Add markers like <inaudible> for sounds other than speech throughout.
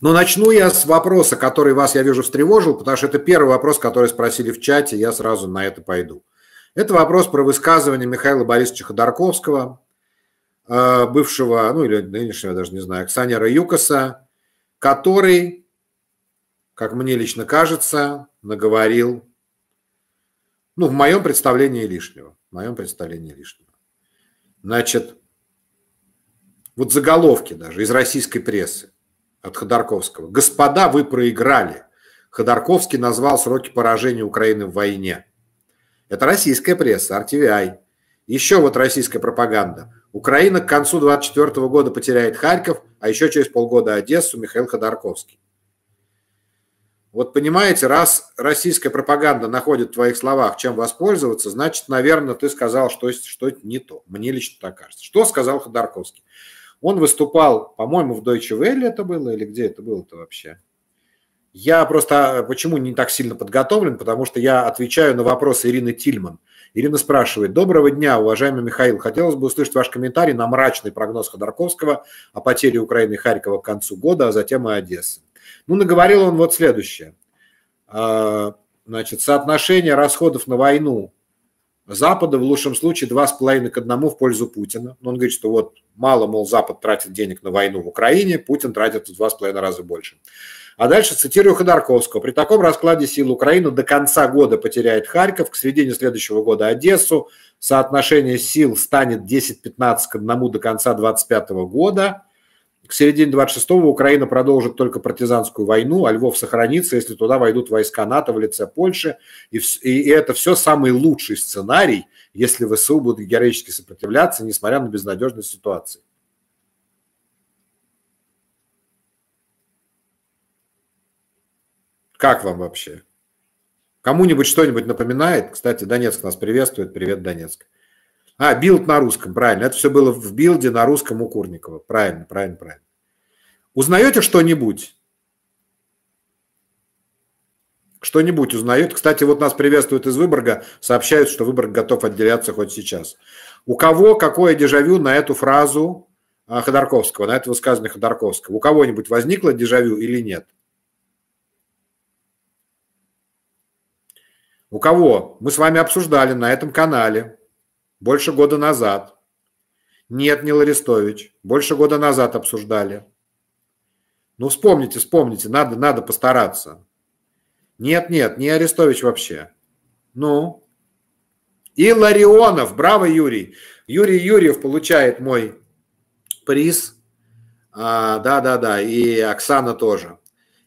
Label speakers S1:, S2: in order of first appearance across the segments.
S1: Но начну я с вопроса, который вас, я вижу, встревожил, потому что это первый вопрос, который спросили в чате, я сразу на это пойду. Это вопрос про высказывание Михаила Борисовича Ходорковского, э, бывшего, ну или нынешнего, даже не знаю, акционера ЮКОСа, который, как мне лично кажется, наговорил, ну, в моем представлении лишнего. В моем представлении лишнего. Значит, вот заголовки даже из российской прессы от Ходорковского. «Господа, вы проиграли». Ходорковский назвал сроки поражения Украины в войне. Это российская пресса, RTVI. Еще вот российская пропаганда. Украина к концу 2024 года потеряет Харьков, а еще через полгода Одессу Михаил Ходорковский. Вот понимаете, раз российская пропаганда находит в твоих словах, чем воспользоваться, значит, наверное, ты сказал что-то что не то. Мне лично так кажется. Что сказал Ходорковский? Он выступал, по-моему, в Deutsche Welle это было, или где это было-то вообще? Я просто а, почему не так сильно подготовлен, потому что я отвечаю на вопросы Ирины Тильман. Ирина спрашивает. Доброго дня, уважаемый Михаил. Хотелось бы услышать ваш комментарий на мрачный прогноз Ходорковского о потере Украины и Харькова к концу года, а затем и Одессы. Ну, наговорил он вот следующее. А, значит, соотношение расходов на войну Запада, в лучшем случае 2,5 к 1 в пользу Путина. Но он говорит, что вот мало, мол, Запад тратит денег на войну в Украине, Путин тратит в 2,5 раза больше. А дальше цитирую Ходорковского. При таком раскладе сил Украина до конца года потеряет Харьков, к середине следующего года Одессу. Соотношение сил станет 10-15 к 1 до конца 2025 года. К середине 26-го Украина продолжит только партизанскую войну, а Львов сохранится, если туда войдут войска НАТО в лице Польши. И, и это все самый лучший сценарий, если ВСУ будут героически сопротивляться, несмотря на безнадежность ситуации. Как вам вообще? Кому-нибудь что-нибудь напоминает? Кстати, Донецк нас приветствует. Привет, Донецк. А, билд на русском, правильно. Это все было в билде на русском у Курникова. Правильно, правильно, правильно. Узнаете что-нибудь? Что-нибудь узнают. Кстати, вот нас приветствуют из Выборга, сообщают, что Выборг готов отделяться хоть сейчас. У кого какое дежавю на эту фразу а, Ходорковского, на это высказанное Ходорковского? У кого-нибудь возникло дежавю или нет? У кого? Мы с вами обсуждали на этом канале. Больше года назад. Нет, Нил Арестович, больше года назад обсуждали. Ну, вспомните, вспомните, надо, надо постараться. Нет, нет, не Арестович вообще. Ну? И Ларионов, браво, Юрий. Юрий Юрьев получает мой приз. А, да, да, да, и Оксана тоже.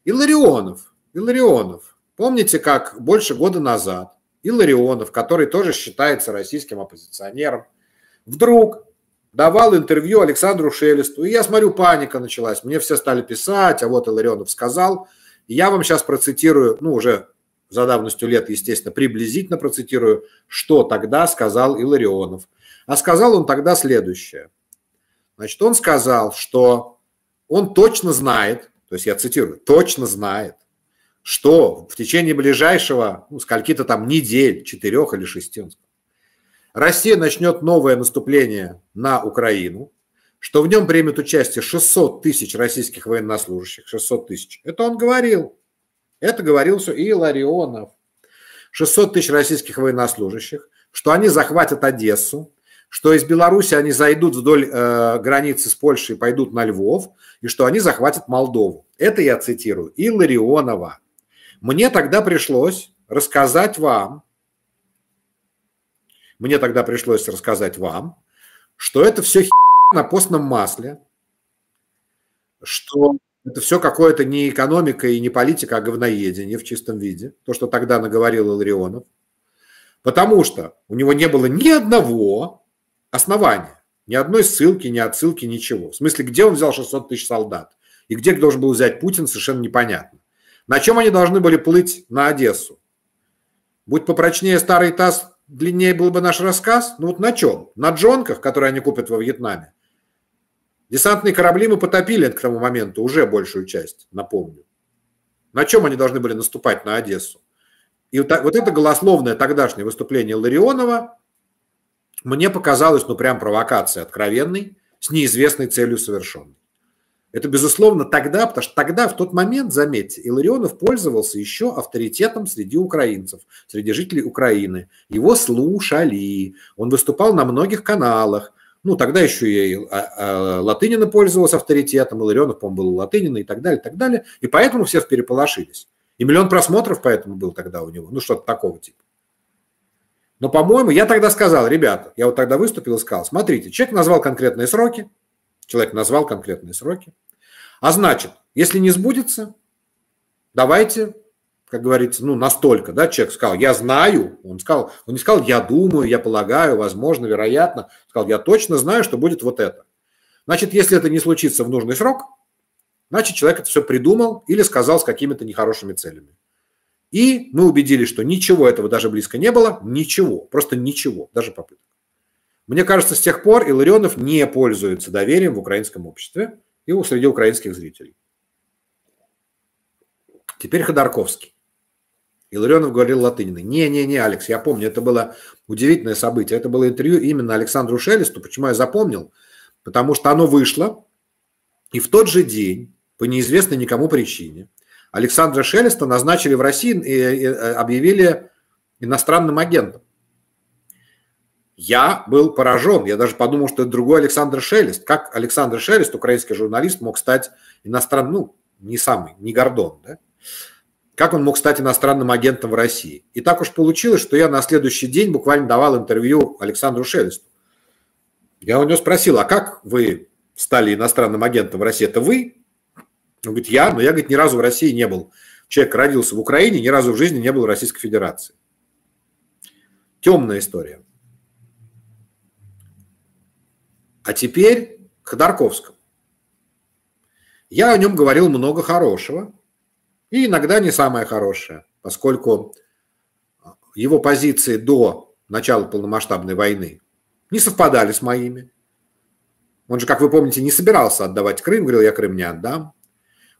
S1: И Ларионов, и Ларионов. Помните, как больше года назад Илларионов, который тоже считается российским оппозиционером, вдруг давал интервью Александру Шелесту. И я смотрю, паника началась. Мне все стали писать, а вот Илларионов сказал. я вам сейчас процитирую, ну, уже за давностью лет, естественно, приблизительно процитирую, что тогда сказал Илларионов. А сказал он тогда следующее. Значит, он сказал, что он точно знает, то есть я цитирую, точно знает, что в течение ближайшего, ну, скольки-то там недель, четырех или шести, Россия начнет новое наступление на Украину, что в нем примет участие 600 тысяч российских военнослужащих, 600 тысяч. Это он говорил. Это говорил все и Ларионов. 600 тысяч российских военнослужащих, что они захватят Одессу, что из Беларуси они зайдут вдоль э, границы с Польшей пойдут на Львов, и что они захватят Молдову. Это я цитирую Илларионова. Мне тогда пришлось рассказать вам, мне тогда пришлось рассказать вам, что это все на постном масле, что это все какое-то не экономика и не политика, а говноедение в чистом виде, то, что тогда наговорил Илларионов, потому что у него не было ни одного основания, ни одной ссылки, ни отсылки, ничего. В смысле, где он взял 600 тысяч солдат? И где должен был взять Путин, совершенно непонятно. На чем они должны были плыть на Одессу? Будь попрочнее старый таз, длиннее был бы наш рассказ. Ну вот на чем? На джонках, которые они купят во Вьетнаме. Десантные корабли мы потопили к тому моменту уже большую часть, напомню. На чем они должны были наступать на Одессу? И вот, это голословное тогдашнее выступление Ларионова мне показалось, ну, прям провокацией откровенной, с неизвестной целью совершенной. Это, безусловно, тогда, потому что тогда, в тот момент, заметьте, Илларионов пользовался еще авторитетом среди украинцев, среди жителей Украины. Его слушали, он выступал на многих каналах. Ну, тогда еще и а, а, Латынина пользовался авторитетом, Илларионов, по-моему, был Латынина и так далее, и так далее. И поэтому все переполошились. И миллион просмотров поэтому был тогда у него, ну, что-то такого типа. Но, по-моему, я тогда сказал, ребята, я вот тогда выступил и сказал, смотрите, человек назвал конкретные сроки, человек назвал конкретные сроки. А значит, если не сбудется, давайте, как говорится, ну, настолько, да, человек сказал, я знаю, он сказал, он не сказал, я думаю, я полагаю, возможно, вероятно, сказал, я точно знаю, что будет вот это. Значит, если это не случится в нужный срок, значит, человек это все придумал или сказал с какими-то нехорошими целями. И мы убедились, что ничего этого даже близко не было, ничего, просто ничего, даже попыток. Мне кажется, с тех пор Илларионов не пользуется доверием в украинском обществе и у среди украинских зрителей. Теперь Ходорковский. Илларионов говорил латыниной. Не-не-не, Алекс, я помню, это было удивительное событие. Это было интервью именно Александру Шелесту. Почему я запомнил? Потому что оно вышло, и в тот же день, по неизвестной никому причине, Александра Шелеста назначили в России и э, э, э, объявили иностранным агентом. Я был поражен. Я даже подумал, что это другой Александр Шелест. Как Александр Шелест, украинский журналист, мог стать иностранным, ну, не самый, не Гордон, да? Как он мог стать иностранным агентом в России? И так уж получилось, что я на следующий день буквально давал интервью Александру Шелесту. Я у него спросил, а как вы стали иностранным агентом в России? Это вы? Он говорит, я, но я, говорит, ни разу в России не был. Человек родился в Украине, ни разу в жизни не был в Российской Федерации. Темная история. А теперь к Ходорковскому. Я о нем говорил много хорошего, и иногда не самое хорошее, поскольку его позиции до начала полномасштабной войны не совпадали с моими. Он же, как вы помните, не собирался отдавать Крым, говорил, я Крым не отдам.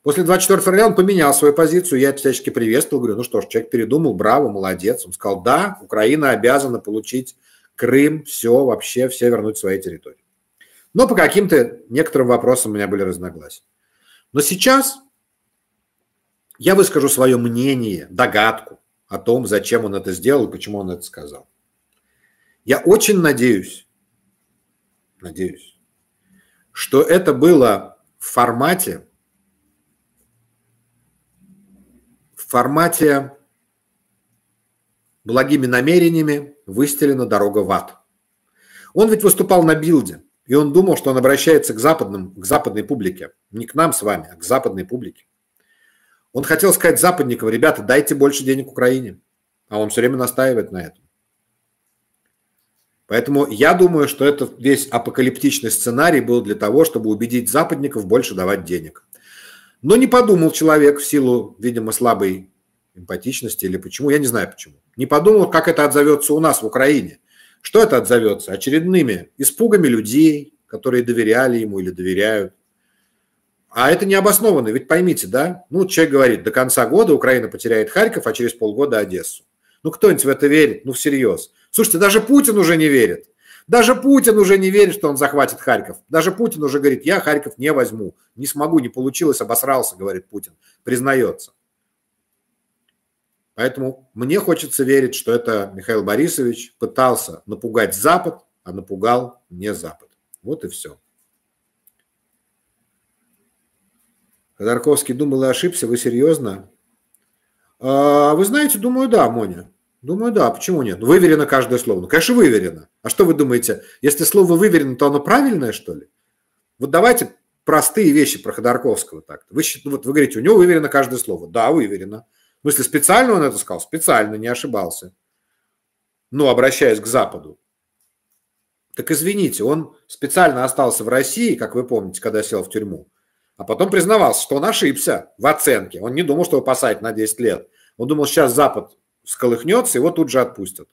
S1: После 24 февраля он поменял свою позицию, я это всячески приветствовал, говорю, ну что ж, человек передумал, браво, молодец. Он сказал, да, Украина обязана получить Крым, все вообще, все вернуть свои территории. Но по каким-то некоторым вопросам у меня были разногласия. Но сейчас я выскажу свое мнение, догадку о том, зачем он это сделал и почему он это сказал. Я очень надеюсь, надеюсь, что это было в формате, в формате благими намерениями выстелена дорога в ад. Он ведь выступал на билде – и он думал, что он обращается к, западным, к западной публике. Не к нам с вами, а к западной публике. Он хотел сказать западникам, ребята, дайте больше денег Украине. А он все время настаивает на этом. Поэтому я думаю, что этот весь апокалиптичный сценарий был для того, чтобы убедить западников больше давать денег. Но не подумал человек в силу, видимо, слабой эмпатичности или почему, я не знаю почему. Не подумал, как это отзовется у нас в Украине. Что это отзовется? Очередными испугами людей, которые доверяли ему или доверяют. А это не обоснованно, ведь поймите, да? Ну, человек говорит, до конца года Украина потеряет Харьков, а через полгода Одессу. Ну, кто-нибудь в это верит? Ну, всерьез. Слушайте, даже Путин уже не верит. Даже Путин уже не верит, что он захватит Харьков. Даже Путин уже говорит, я Харьков не возьму. Не смогу, не получилось, обосрался, говорит Путин. Признается. Поэтому мне хочется верить, что это Михаил Борисович пытался напугать Запад, а напугал не Запад. Вот и все. Ходорковский думал и ошибся. Вы серьезно? А, вы знаете, думаю, да, Моня. Думаю, да. Почему нет? Ну, выверено каждое слово. Ну, конечно, выверено. А что вы думаете? Если слово выверено, то оно правильное, что ли? Вот давайте простые вещи про Ходорковского так. Вы, ну, вот вы говорите, у него выверено каждое слово. Да, выверено. В смысле, специально он это сказал? Специально, не ошибался. Ну, обращаясь к Западу. Так извините, он специально остался в России, как вы помните, когда сел в тюрьму, а потом признавался, что он ошибся в оценке. Он не думал, что его посадят на 10 лет. Он думал, сейчас Запад сколыхнется, его тут же отпустят.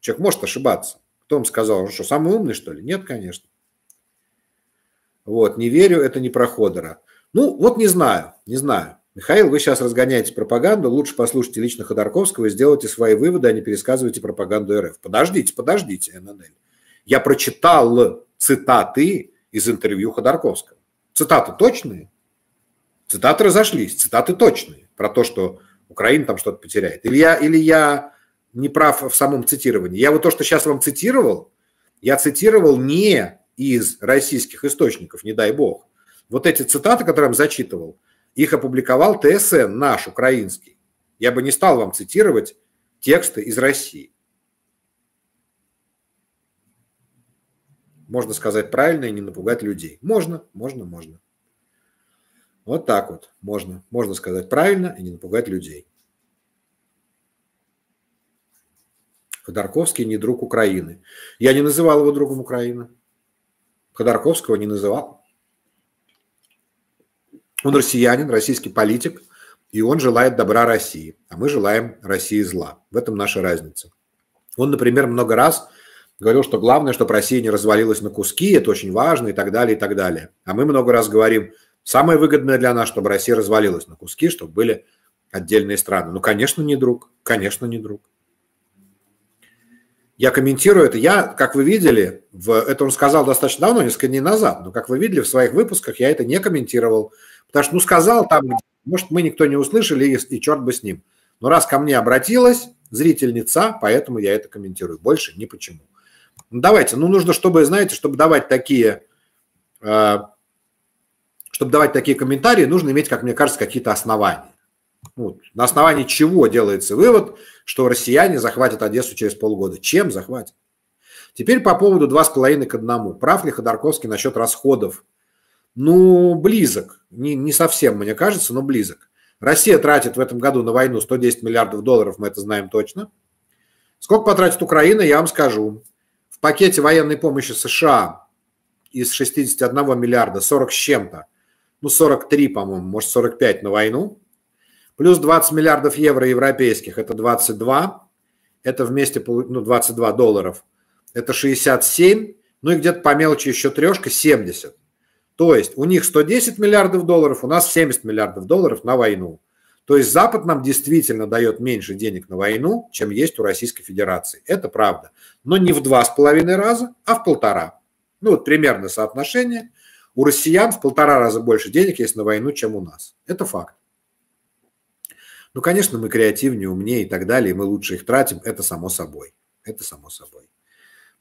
S1: Человек может ошибаться. Кто ему сказал, он что, самый умный, что ли? Нет, конечно. Вот, не верю, это не про Ходора. Ну, вот не знаю, не знаю. Михаил, вы сейчас разгоняете пропаганду, лучше послушайте лично Ходорковского и сделайте свои выводы, а не пересказывайте пропаганду РФ. Подождите, подождите, ННЛ. Я прочитал цитаты из интервью Ходорковского. Цитаты точные? Цитаты разошлись, цитаты точные. Про то, что Украина там что-то потеряет. Или я, или я не прав в самом цитировании. Я вот то, что сейчас вам цитировал, я цитировал не из российских источников, не дай бог. Вот эти цитаты, которые я вам зачитывал – их опубликовал ТСН наш, украинский. Я бы не стал вам цитировать тексты из России. Можно сказать правильно и не напугать людей. Можно, можно, можно. Вот так вот можно. Можно сказать правильно и не напугать людей. Ходорковский не друг Украины. Я не называл его другом Украины. Ходорковского не называл. Он россиянин, российский политик, и он желает добра России, а мы желаем России зла. В этом наша разница. Он, например, много раз говорил, что главное, чтобы Россия не развалилась на куски, это очень важно и так далее, и так далее. А мы много раз говорим, самое выгодное для нас, чтобы Россия развалилась на куски, чтобы были отдельные страны. Ну, конечно, не друг, конечно, не друг. Я комментирую это. Я, как вы видели, в, это он сказал достаточно давно, несколько дней назад, но, как вы видели, в своих выпусках я это не комментировал. Потому что, ну, сказал там, может, мы никто не услышали, и, и черт бы с ним. Но раз ко мне обратилась зрительница, поэтому я это комментирую. Больше ни почему. Ну, давайте. Ну, нужно, чтобы, знаете, чтобы давать такие... Э, чтобы давать такие комментарии, нужно иметь, как мне кажется, какие-то основания. Ну, на основании чего делается вывод, что россияне захватят Одессу через полгода? Чем захватят? Теперь по поводу 2,5 к 1. Прав ли Ходорковский насчет расходов ну, близок. Не, не совсем, мне кажется, но близок. Россия тратит в этом году на войну 110 миллиардов долларов, мы это знаем точно. Сколько потратит Украина, я вам скажу. В пакете военной помощи США из 61 миллиарда 40 с чем-то, ну 43, по-моему, может 45 на войну, плюс 20 миллиардов евро европейских, это 22, это вместе, ну 22 долларов, это 67, ну и где-то по мелочи еще трешка, 70. То есть у них 110 миллиардов долларов, у нас 70 миллиардов долларов на войну. То есть Запад нам действительно дает меньше денег на войну, чем есть у Российской Федерации. Это правда. Но не в два с половиной раза, а в полтора. Ну вот примерно соотношение. У россиян в полтора раза больше денег есть на войну, чем у нас. Это факт. Ну, конечно, мы креативнее, умнее и так далее, и мы лучше их тратим, это само собой. Это само собой.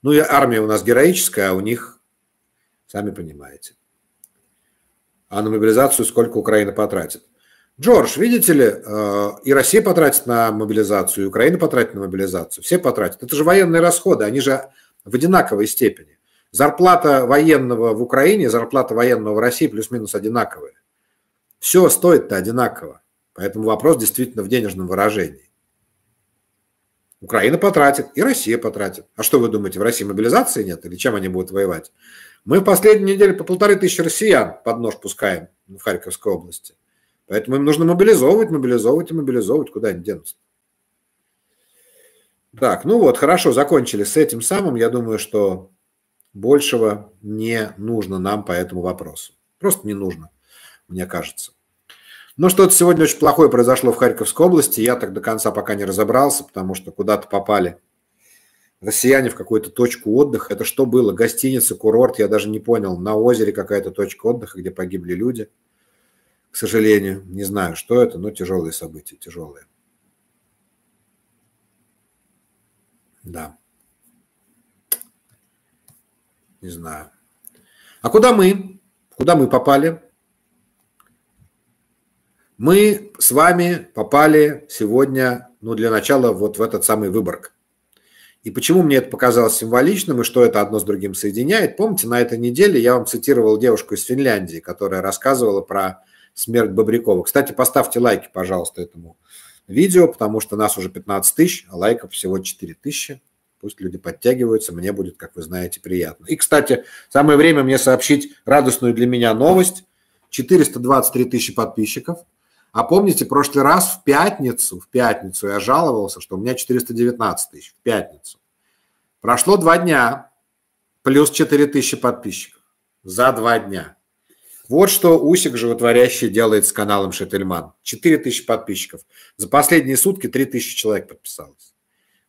S1: Ну и армия у нас героическая, а у них, сами понимаете. А на мобилизацию сколько Украина потратит. Джордж, видите ли, э, и Россия потратит на мобилизацию, и Украина потратит на мобилизацию, все потратят. Это же военные расходы, они же в одинаковой степени. Зарплата военного в Украине, зарплата военного в России плюс-минус одинаковые. Все стоит-то одинаково. Поэтому вопрос действительно в денежном выражении. Украина потратит, и Россия потратит. А что вы думаете, в России мобилизации нет? Или чем они будут воевать? Мы в последнюю неделю по полторы тысячи россиян под нож пускаем в Харьковской области. Поэтому им нужно мобилизовывать, мобилизовывать и мобилизовывать, куда они денутся. Так, ну вот, хорошо, закончили с этим самым. Я думаю, что большего не нужно нам по этому вопросу. Просто не нужно, мне кажется. Но ну, что-то сегодня очень плохое произошло в Харьковской области. Я так до конца пока не разобрался, потому что куда-то попали россияне в какую-то точку отдыха. Это что было? Гостиница, курорт, я даже не понял. На озере какая-то точка отдыха, где погибли люди. К сожалению, не знаю, что это, но тяжелые события, тяжелые. Да. Не знаю. А куда мы? Куда мы попали? Мы с вами попали сегодня, ну, для начала, вот в этот самый Выборг. И почему мне это показалось символичным и что это одно с другим соединяет? Помните, на этой неделе я вам цитировал девушку из Финляндии, которая рассказывала про смерть Бобрякова. Кстати, поставьте лайки, пожалуйста, этому видео, потому что нас уже 15 тысяч, а лайков всего 4 тысячи. Пусть люди подтягиваются, мне будет, как вы знаете, приятно. И, кстати, самое время мне сообщить радостную для меня новость. 423 тысячи подписчиков – а помните, в прошлый раз в пятницу, в пятницу я жаловался, что у меня 419 тысяч, в пятницу. Прошло два дня, плюс 4 тысячи подписчиков за два дня. Вот что Усик животворящий делает с каналом Шетельман. 4 тысячи подписчиков. За последние сутки 3 тысячи человек подписалось.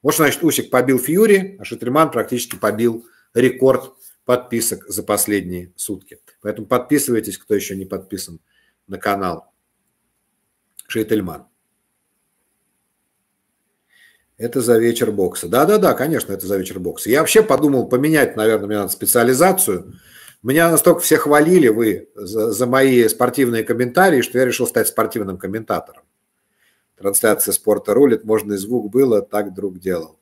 S1: Вот что значит Усик побил Фьюри, а Шетельман практически побил рекорд подписок за последние сутки. Поэтому подписывайтесь, кто еще не подписан на канал. Шейтельман. Это за вечер бокса. Да-да-да, конечно, это за вечер бокса. Я вообще подумал поменять, наверное, мне надо специализацию. Меня настолько все хвалили вы за, за мои спортивные комментарии, что я решил стать спортивным комментатором. Трансляция спорта рулит, можно и звук было, так друг делал.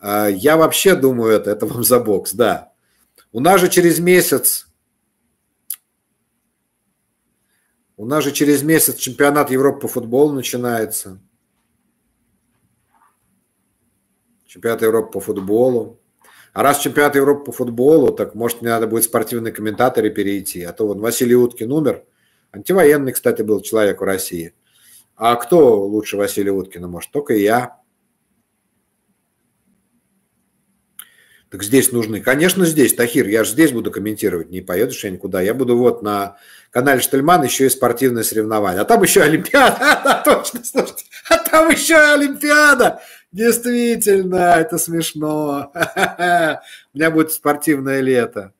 S1: А, я вообще думаю это, это вам за бокс, да. У нас же через месяц У нас же через месяц чемпионат Европы по футболу начинается. Чемпионат Европы по футболу. А раз чемпионат Европы по футболу, так может мне надо будет спортивные комментаторы перейти. А то вот Василий Уткин умер. Антивоенный, кстати, был человек в России. А кто лучше Василия Уткина? Может, только я. Так здесь нужны. Конечно, здесь, Тахир, я же здесь буду комментировать, не поедешь я никуда. Я буду вот на канале Штельман еще и спортивное соревнование. А там еще Олимпиада. <laughs> А, точно, слушайте. А там еще Олимпиада. Действительно, это смешно. <laughs> У меня будет спортивное лето.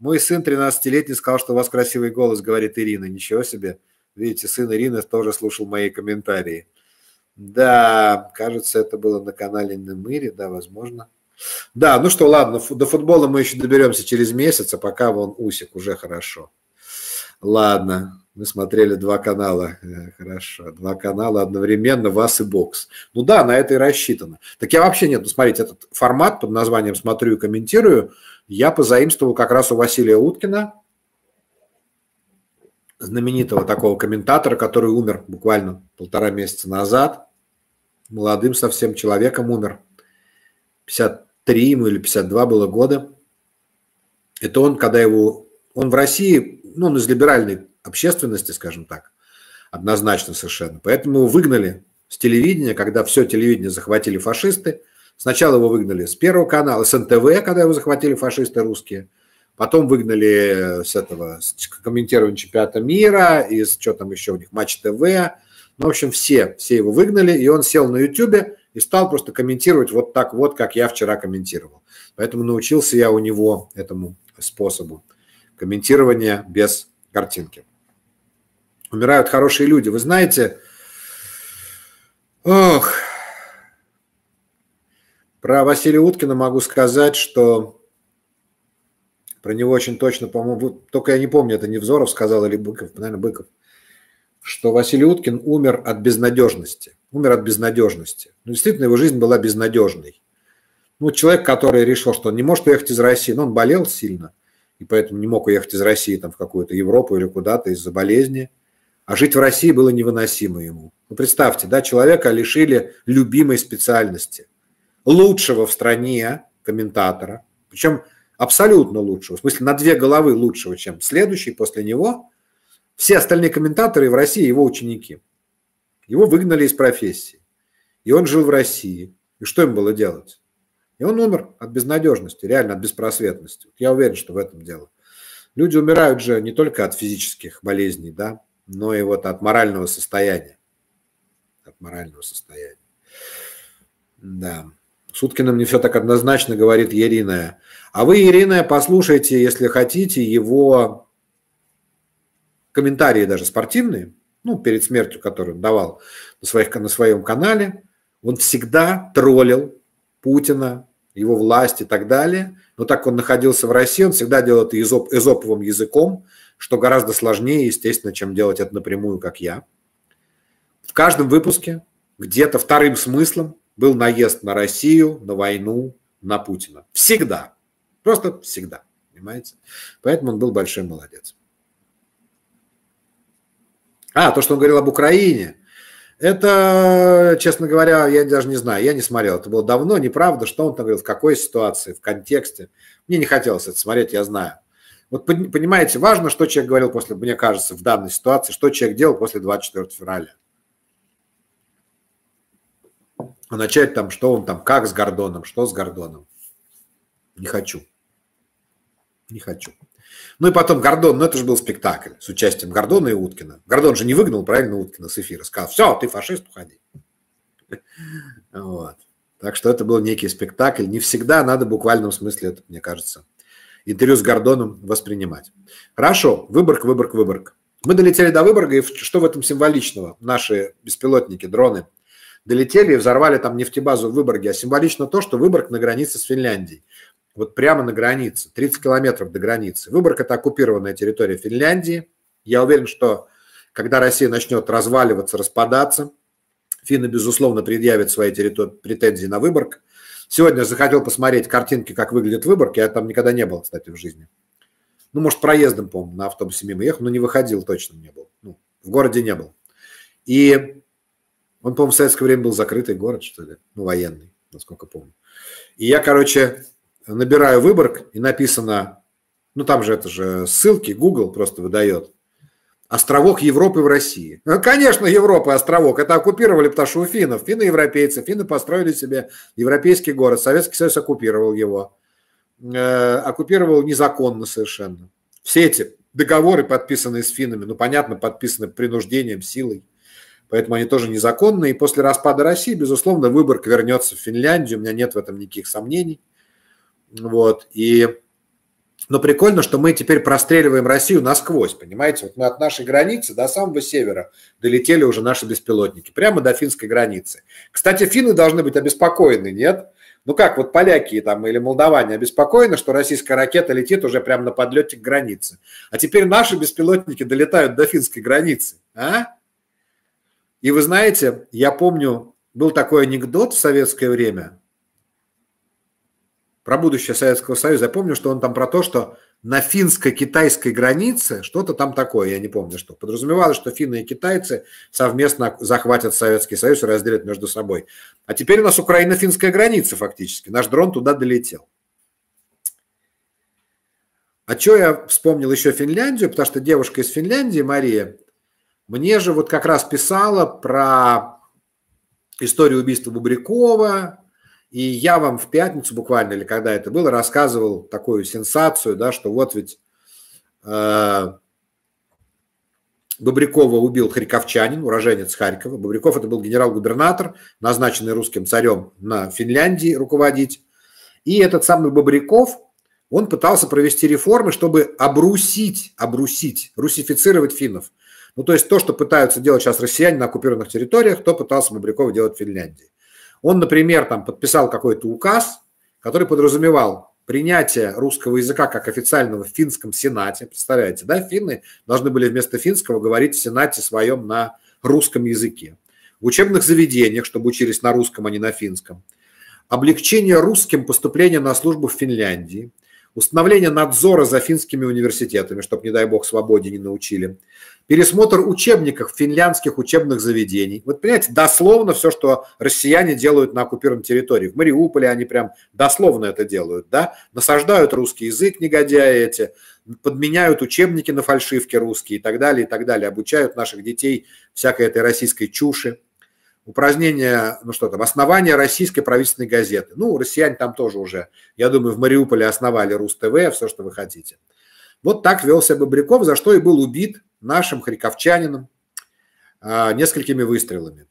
S1: Мой сын 13-летний сказал, что у вас красивый голос, говорит Ирина. Ничего себе. Видите, сын Ирины тоже слушал мои комментарии. Да, кажется, это было на канале Немыри, да, возможно. Да, ну что, ладно, до футбола мы еще доберемся через месяц, а пока вон Усик уже хорошо. Ладно, мы смотрели два канала, э, хорошо, два канала одновременно, вас и бокс. Ну да, на это и рассчитано. Так я вообще нет, ну смотрите, этот формат под названием «Смотрю и комментирую» я позаимствовал как раз у Василия Уткина, знаменитого такого комментатора, который умер буквально полтора месяца назад, молодым совсем человеком умер, 50 53 ему или 52 было года. Это он, когда его... Он в России, ну, он из либеральной общественности, скажем так, однозначно совершенно. Поэтому его выгнали с телевидения, когда все телевидение захватили фашисты. Сначала его выгнали с Первого канала, с НТВ, когда его захватили фашисты русские. Потом выгнали с этого, с комментирования чемпионата мира, из что там еще у них, Матч ТВ. Ну, в общем, все, все его выгнали, и он сел на Ютьюбе и стал просто комментировать вот так вот, как я вчера комментировал. Поэтому научился я у него этому способу комментирования без картинки. Умирают хорошие люди. Вы знаете, ох, про Василия Уткина могу сказать, что про него очень точно, по-моему, только я не помню, это Невзоров сказал или Быков, наверное, Быков, что Василий Уткин умер от безнадежности умер от безнадежности. Ну, действительно, его жизнь была безнадежной. Ну, человек, который решил, что он не может уехать из России, но он болел сильно, и поэтому не мог уехать из России там, в какую-то Европу или куда-то из-за болезни. А жить в России было невыносимо ему. Ну, представьте, да, человека лишили любимой специальности, лучшего в стране комментатора, причем абсолютно лучшего, в смысле на две головы лучшего, чем следующий после него. Все остальные комментаторы в России его ученики. Его выгнали из профессии. И он жил в России. И что им было делать? И он умер от безнадежности, реально от беспросветности. Я уверен, что в этом дело. Люди умирают же не только от физических болезней, да, но и вот от морального состояния. От морального состояния. Да. Суткиным не все так однозначно, говорит Ериная. А вы, Ириная, послушайте, если хотите, его комментарии даже спортивные, ну, перед смертью, которую он давал на, своих, на своем канале, он всегда троллил Путина, его власть и так далее. Но так он находился в России, он всегда делал это эзоп, эзоповым языком, что гораздо сложнее, естественно, чем делать это напрямую, как я. В каждом выпуске где-то вторым смыслом был наезд на Россию, на войну, на Путина. Всегда. Просто всегда. Понимаете? Поэтому он был большой молодец. А, то, что он говорил об Украине. Это, честно говоря, я даже не знаю, я не смотрел. Это было давно, неправда, что он там говорил, в какой ситуации, в контексте. Мне не хотелось это смотреть, я знаю. Вот понимаете, важно, что человек говорил после, мне кажется, в данной ситуации, что человек делал после 24 февраля. А начать там, что он там, как с Гордоном, что с Гордоном. Не хочу. Не хочу. Ну и потом Гордон, ну это же был спектакль с участием Гордона и Уткина. Гордон же не выгнал, правильно, Уткина с эфира. Сказал, все, ты фашист, уходи. <laughs> Вот. Так что это был некий спектакль. Не всегда надо в буквальном смысле, это, мне кажется, интервью с Гордоном воспринимать. Хорошо, Выборг, Выборг, Выборг. Мы долетели до Выборга, и что в этом символичного? Наши беспилотники, дроны, долетели и взорвали там нефтебазу в Выборге. А символично то, что Выборг на границе с Финляндией вот прямо на границе, 30 километров до границы. Выборг – это оккупированная территория Финляндии. Я уверен, что когда Россия начнет разваливаться, распадаться, финны, безусловно, предъявят свои территори- претензии на Выборг. Сегодня захотел посмотреть картинки, как выглядит Выборг. Я там никогда не был, кстати, в жизни. Ну, может, проездом, по-моему, на автобусе мимо ехал, но не выходил точно не был. Ну, в городе не был. И он, по-моему, в советское время был закрытый город, что ли, ну, военный, насколько помню. И я, короче, набираю выборг и написано, ну там же это же ссылки Google просто выдает. Островок Европы в России. Ну, конечно, Европа островок. Это оккупировали, потому что у финнов. Финны европейцы. Финны построили себе европейский город. Советский Союз оккупировал его. Э, оккупировал незаконно совершенно. Все эти договоры, подписанные с финнами, ну, понятно, подписаны принуждением, силой. Поэтому они тоже незаконные. И после распада России, безусловно, выборг вернется в Финляндию. У меня нет в этом никаких сомнений. Вот, и... Но прикольно, что мы теперь простреливаем Россию насквозь, понимаете? Вот мы от нашей границы до самого севера долетели уже наши беспилотники, прямо до финской границы. Кстати, финны должны быть обеспокоены, нет? Ну как, вот поляки там или молдаване обеспокоены, что российская ракета летит уже прямо на подлете к границе. А теперь наши беспилотники долетают до финской границы, а? И вы знаете, я помню, был такой анекдот в советское время – про будущее Советского Союза. Я помню, что он там про то, что на финско-китайской границе что-то там такое, я не помню что. Подразумевалось, что финны и китайцы совместно захватят Советский Союз и разделят между собой. А теперь у нас украина финская граница фактически. Наш дрон туда долетел. А что я вспомнил еще Финляндию, потому что девушка из Финляндии, Мария, мне же вот как раз писала про историю убийства Бубрякова, и я вам в пятницу буквально, или когда это было, рассказывал такую сенсацию, да, что вот ведь э, Бобрякова убил харьковчанин, уроженец Харькова. Бобряков это был генерал-губернатор, назначенный русским царем на Финляндии руководить. И этот самый Бобряков, он пытался провести реформы, чтобы обрусить, обрусить, русифицировать финнов. Ну, то есть то, что пытаются делать сейчас россияне на оккупированных территориях, то пытался Бобряков делать в Финляндии. Он, например, там подписал какой-то указ, который подразумевал принятие русского языка как официального в финском сенате. Представляете, да, финны должны были вместо финского говорить в сенате своем на русском языке. В учебных заведениях, чтобы учились на русском, а не на финском. Облегчение русским поступления на службу в Финляндии – установление надзора за финскими университетами, чтобы, не дай бог, свободе не научили, пересмотр учебников финляндских учебных заведений. Вот понимаете, дословно все, что россияне делают на оккупированной территории. В Мариуполе они прям дословно это делают, да? Насаждают русский язык, негодяи эти, подменяют учебники на фальшивки русские и так далее, и так далее. Обучают наших детей всякой этой российской чуши. Упражнение, ну что там, основание российской правительственной газеты. Ну, россияне там тоже уже, я думаю, в Мариуполе основали РусТВ, все, что вы хотите. Вот так вел себя Бобряков, за что и был убит нашим харьковчанином, а, несколькими выстрелами.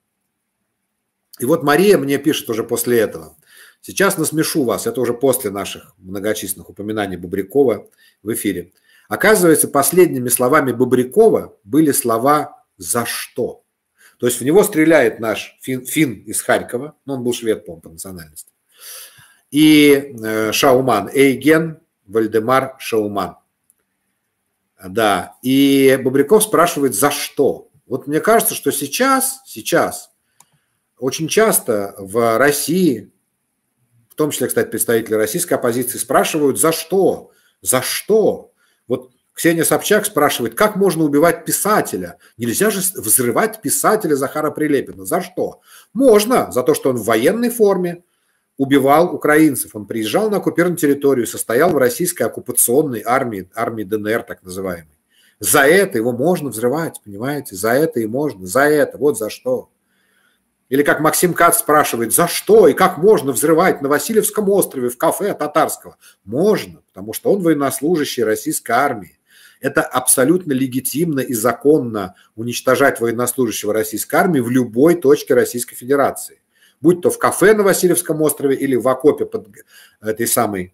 S1: И вот Мария мне пишет уже после этого. Сейчас насмешу вас, это уже после наших многочисленных упоминаний Бубрикова в эфире. Оказывается, последними словами Бубрикова были слова «за что?». То есть в него стреляет наш фин, фин из Харькова, ну, он был швед, по по национальности, и э, Шауман, Эйген Вальдемар Шауман. Да, и Бобряков спрашивает, за что? Вот мне кажется, что сейчас, сейчас очень часто в России, в том числе, кстати, представители российской оппозиции, спрашивают, за что? За что? Вот Ксения Собчак спрашивает, как можно убивать писателя? Нельзя же взрывать писателя Захара Прилепина. За что? Можно, за то, что он в военной форме, убивал украинцев. Он приезжал на оккупированную территорию, состоял в российской оккупационной армии, армии ДНР так называемой. За это его можно взрывать, понимаете? За это и можно, за это, вот за что. Или как Максим Кац спрашивает, за что и как можно взрывать на Васильевском острове в кафе татарского? Можно, потому что он военнослужащий российской армии. Это абсолютно легитимно и законно уничтожать военнослужащего российской армии в любой точке Российской Федерации будь то в кафе на Васильевском острове или в окопе под этой самой,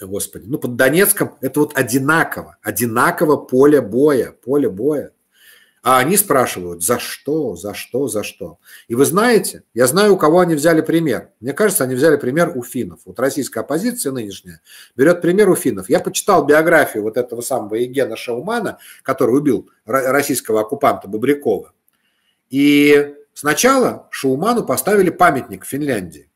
S1: господи, ну, под Донецком, это вот одинаково, одинаково поле боя, поле боя. А они спрашивают, за что, за что, за что. И вы знаете, я знаю, у кого они взяли пример. Мне кажется, они взяли пример у финнов. Вот российская оппозиция нынешняя берет пример у финнов. Я почитал биографию вот этого самого Егена Шаумана, который убил российского оккупанта Бубрякова. И Сначала Шауману поставили памятник в Финляндии.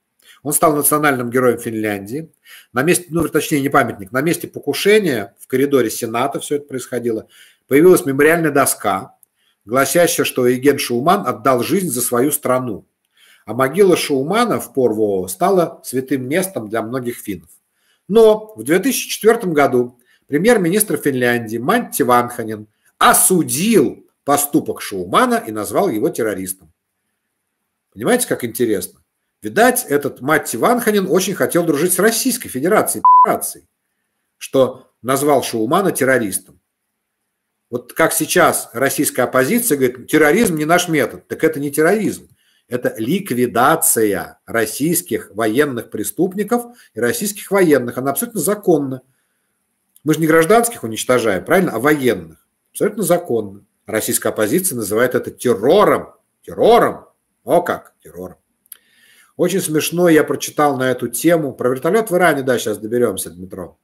S1: Он стал национальным героем Финляндии. На месте, ну, точнее, не памятник, на месте покушения в коридоре Сената все это происходило. Появилась мемориальная доска, гласящая, что Иген Шауман отдал жизнь за свою страну. А могила Шаумана в Порвоо стала святым местом для многих финнов. Но в 2004 году премьер-министр Финляндии Манти Ванханин осудил поступок Шаумана и назвал его террористом. Понимаете, как интересно? Видать, этот Матти Ванханин очень хотел дружить с Российской Федерацией, Федерацией что назвал Шаумана террористом. Вот как сейчас российская оппозиция говорит, терроризм не наш метод. Так это не терроризм. Это ликвидация российских военных преступников и российских военных. Она абсолютно законна. Мы же не гражданских уничтожаем, правильно, а военных. Абсолютно законно. Российская оппозиция называет это террором. Террором. О как, террор. Очень смешно я прочитал на эту тему. Про вертолет в Иране, да, сейчас доберемся, Дмитро.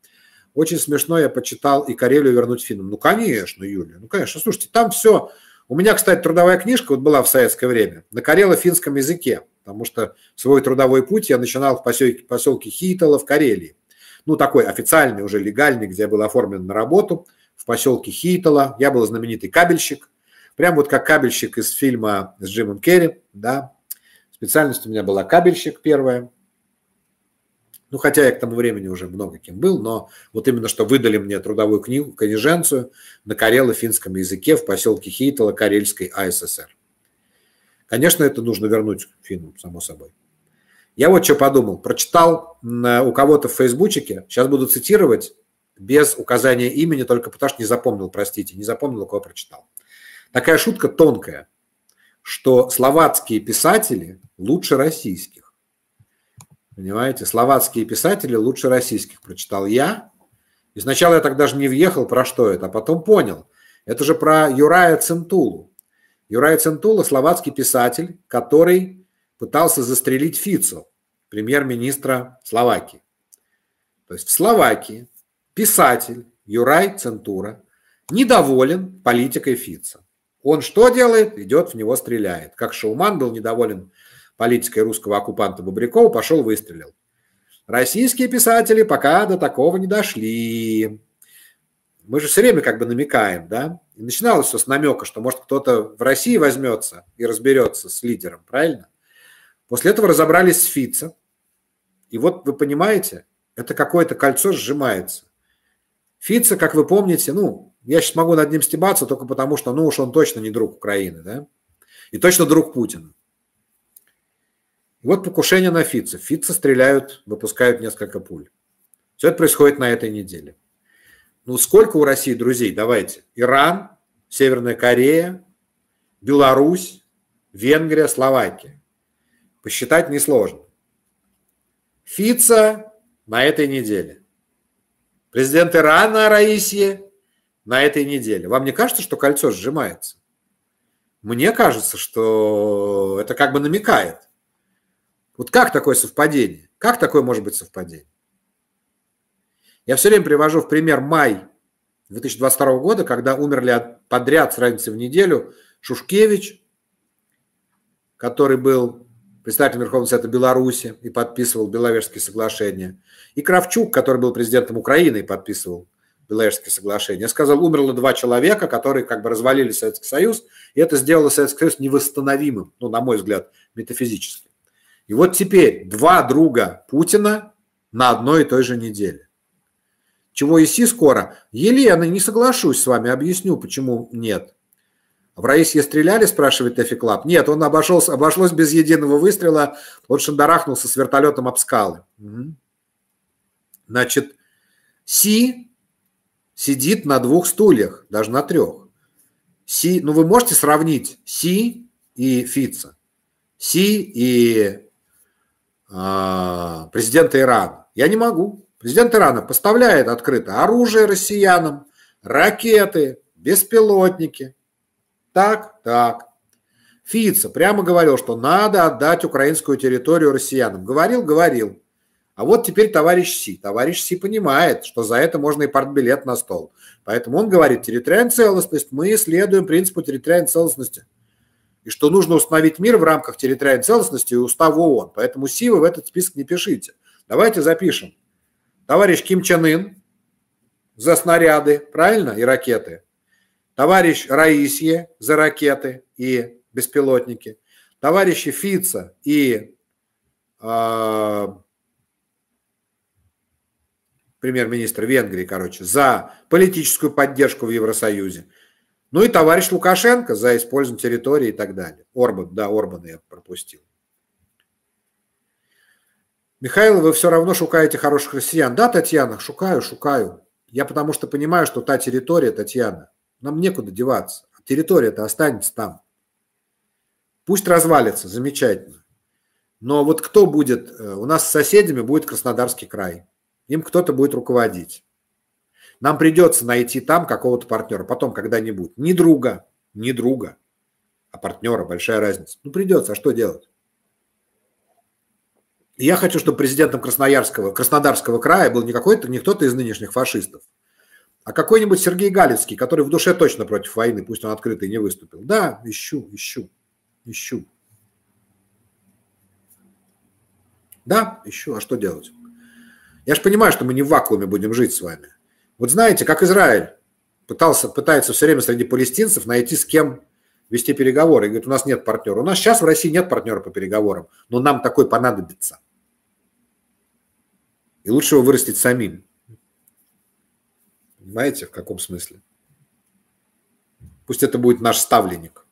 S1: Очень смешно я почитал и Карелию вернуть финнам. Ну, конечно, Юлия, ну, конечно. Слушайте, там все. У меня, кстати, трудовая книжка вот была в советское время на карело-финском языке, потому что свой трудовой путь я начинал в поселке, поселке Хитала в Карелии. Ну, такой официальный, уже легальный, где я был оформлен на работу в поселке Хитала. Я был знаменитый кабельщик, Прям вот как кабельщик из фильма с Джимом Керри, да. Специальность у меня была кабельщик первая. Ну, хотя я к тому времени уже много кем был, но вот именно что выдали мне трудовую книгу, книженцию на карело-финском языке в поселке Хитала Карельской АССР. Конечно, это нужно вернуть финну, само собой. Я вот что подумал. Прочитал э, у кого-то в фейсбучике, сейчас буду цитировать, без указания имени, только потому что не запомнил, простите, не запомнил, у кого прочитал. Такая шутка тонкая, что словацкие писатели лучше российских. Понимаете, словацкие писатели лучше российских, прочитал я. И сначала я так даже не въехал, про что это, а потом понял. Это же про Юрая Центулу. Юрая Центула – словацкий писатель, который пытался застрелить Фицу, премьер-министра Словакии. То есть в Словакии писатель Юрай Центура недоволен политикой Фица. Он что делает? Идет в него, стреляет. Как Шауман был недоволен политикой русского оккупанта Бобрякова, пошел выстрелил. Российские писатели пока до такого не дошли. Мы же все время как бы намекаем, да? И начиналось все с намека, что может кто-то в России возьмется и разберется с лидером, правильно? После этого разобрались с Фица. И вот вы понимаете, это какое-то кольцо сжимается. Фица, как вы помните, ну, я сейчас могу над ним стебаться только потому, что, ну уж он точно не друг Украины, да? И точно друг Путина. И вот покушение на Фитца. Фитца стреляют, выпускают несколько пуль. Все это происходит на этой неделе. Ну, сколько у России друзей? Давайте. Иран, Северная Корея, Беларусь, Венгрия, Словакия. Посчитать несложно. Фица на этой неделе. Президент Ирана Раисия на этой неделе. Вам не кажется, что кольцо сжимается? Мне кажется, что это как бы намекает. Вот как такое совпадение? Как такое может быть совпадение? Я все время привожу в пример май 2022 года, когда умерли подряд с разницей в неделю Шушкевич, который был представителем Верховного Совета Беларуси и подписывал Беловежские соглашения, и Кравчук, который был президентом Украины и подписывал Белорецкое соглашение. сказал, умерло два человека, которые как бы развалили Советский Союз, и это сделало Советский Союз невосстановимым, ну, на мой взгляд, метафизически. И вот теперь два друга Путина на одной и той же неделе. Чего ИСИ скоро? Елена, не соглашусь с вами, объясню, почему нет. В Раисье стреляли, спрашивает Эфи Нет, он обошелся, обошлось без единого выстрела. Он шандарахнулся с вертолетом об скалы. Угу. Значит, Си сидит на двух стульях, даже на трех. Си, ну вы можете сравнить Си и Фица, Си и э, президента Ирана. Я не могу. Президент Ирана поставляет открыто оружие россиянам, ракеты, беспилотники. Так, так. Фица прямо говорил, что надо отдать украинскую территорию россиянам. Говорил, говорил. А вот теперь товарищ Си. Товарищ Си понимает, что за это можно и партбилет на стол. Поэтому он говорит, территориальная целостность, мы следуем принципу территориальной целостности. И что нужно установить мир в рамках территориальной целостности и устава ООН. Поэтому Си вы в этот список не пишите. Давайте запишем. Товарищ Ким Чен Ын за снаряды, правильно, и ракеты. Товарищ Раисье за ракеты и беспилотники. Товарищи Фица и э, премьер-министр Венгрии, короче, за политическую поддержку в Евросоюзе. Ну и товарищ Лукашенко за использование территории и так далее. Орбан, да, Орбан, я пропустил. Михаил, вы все равно шукаете хороших россиян. Да, Татьяна, шукаю, шукаю. Я потому что понимаю, что та территория, Татьяна, нам некуда деваться. Территория-то останется там. Пусть развалится, замечательно. Но вот кто будет, э, у нас с соседями будет Краснодарский край – им кто-то будет руководить. Нам придется найти там какого-то партнера, потом когда-нибудь. Не друга, не друга, а партнера, большая разница. Ну придется, а что делать? я хочу, чтобы президентом Красноярского, Краснодарского края был не какой-то, не кто-то из нынешних фашистов, а какой-нибудь Сергей Галицкий, который в душе точно против войны, пусть он открытый не выступил. Да, ищу, ищу, ищу. Да, ищу, а что делать? Я же понимаю, что мы не в вакууме будем жить с вами. Вот знаете, как Израиль пытался, пытается все время среди палестинцев найти с кем вести переговоры. И говорит, у нас нет партнера. У нас сейчас в России нет партнера по переговорам, но нам такой понадобится. И лучше его вырастить самим. Понимаете, в каком смысле? Пусть это будет наш ставленник.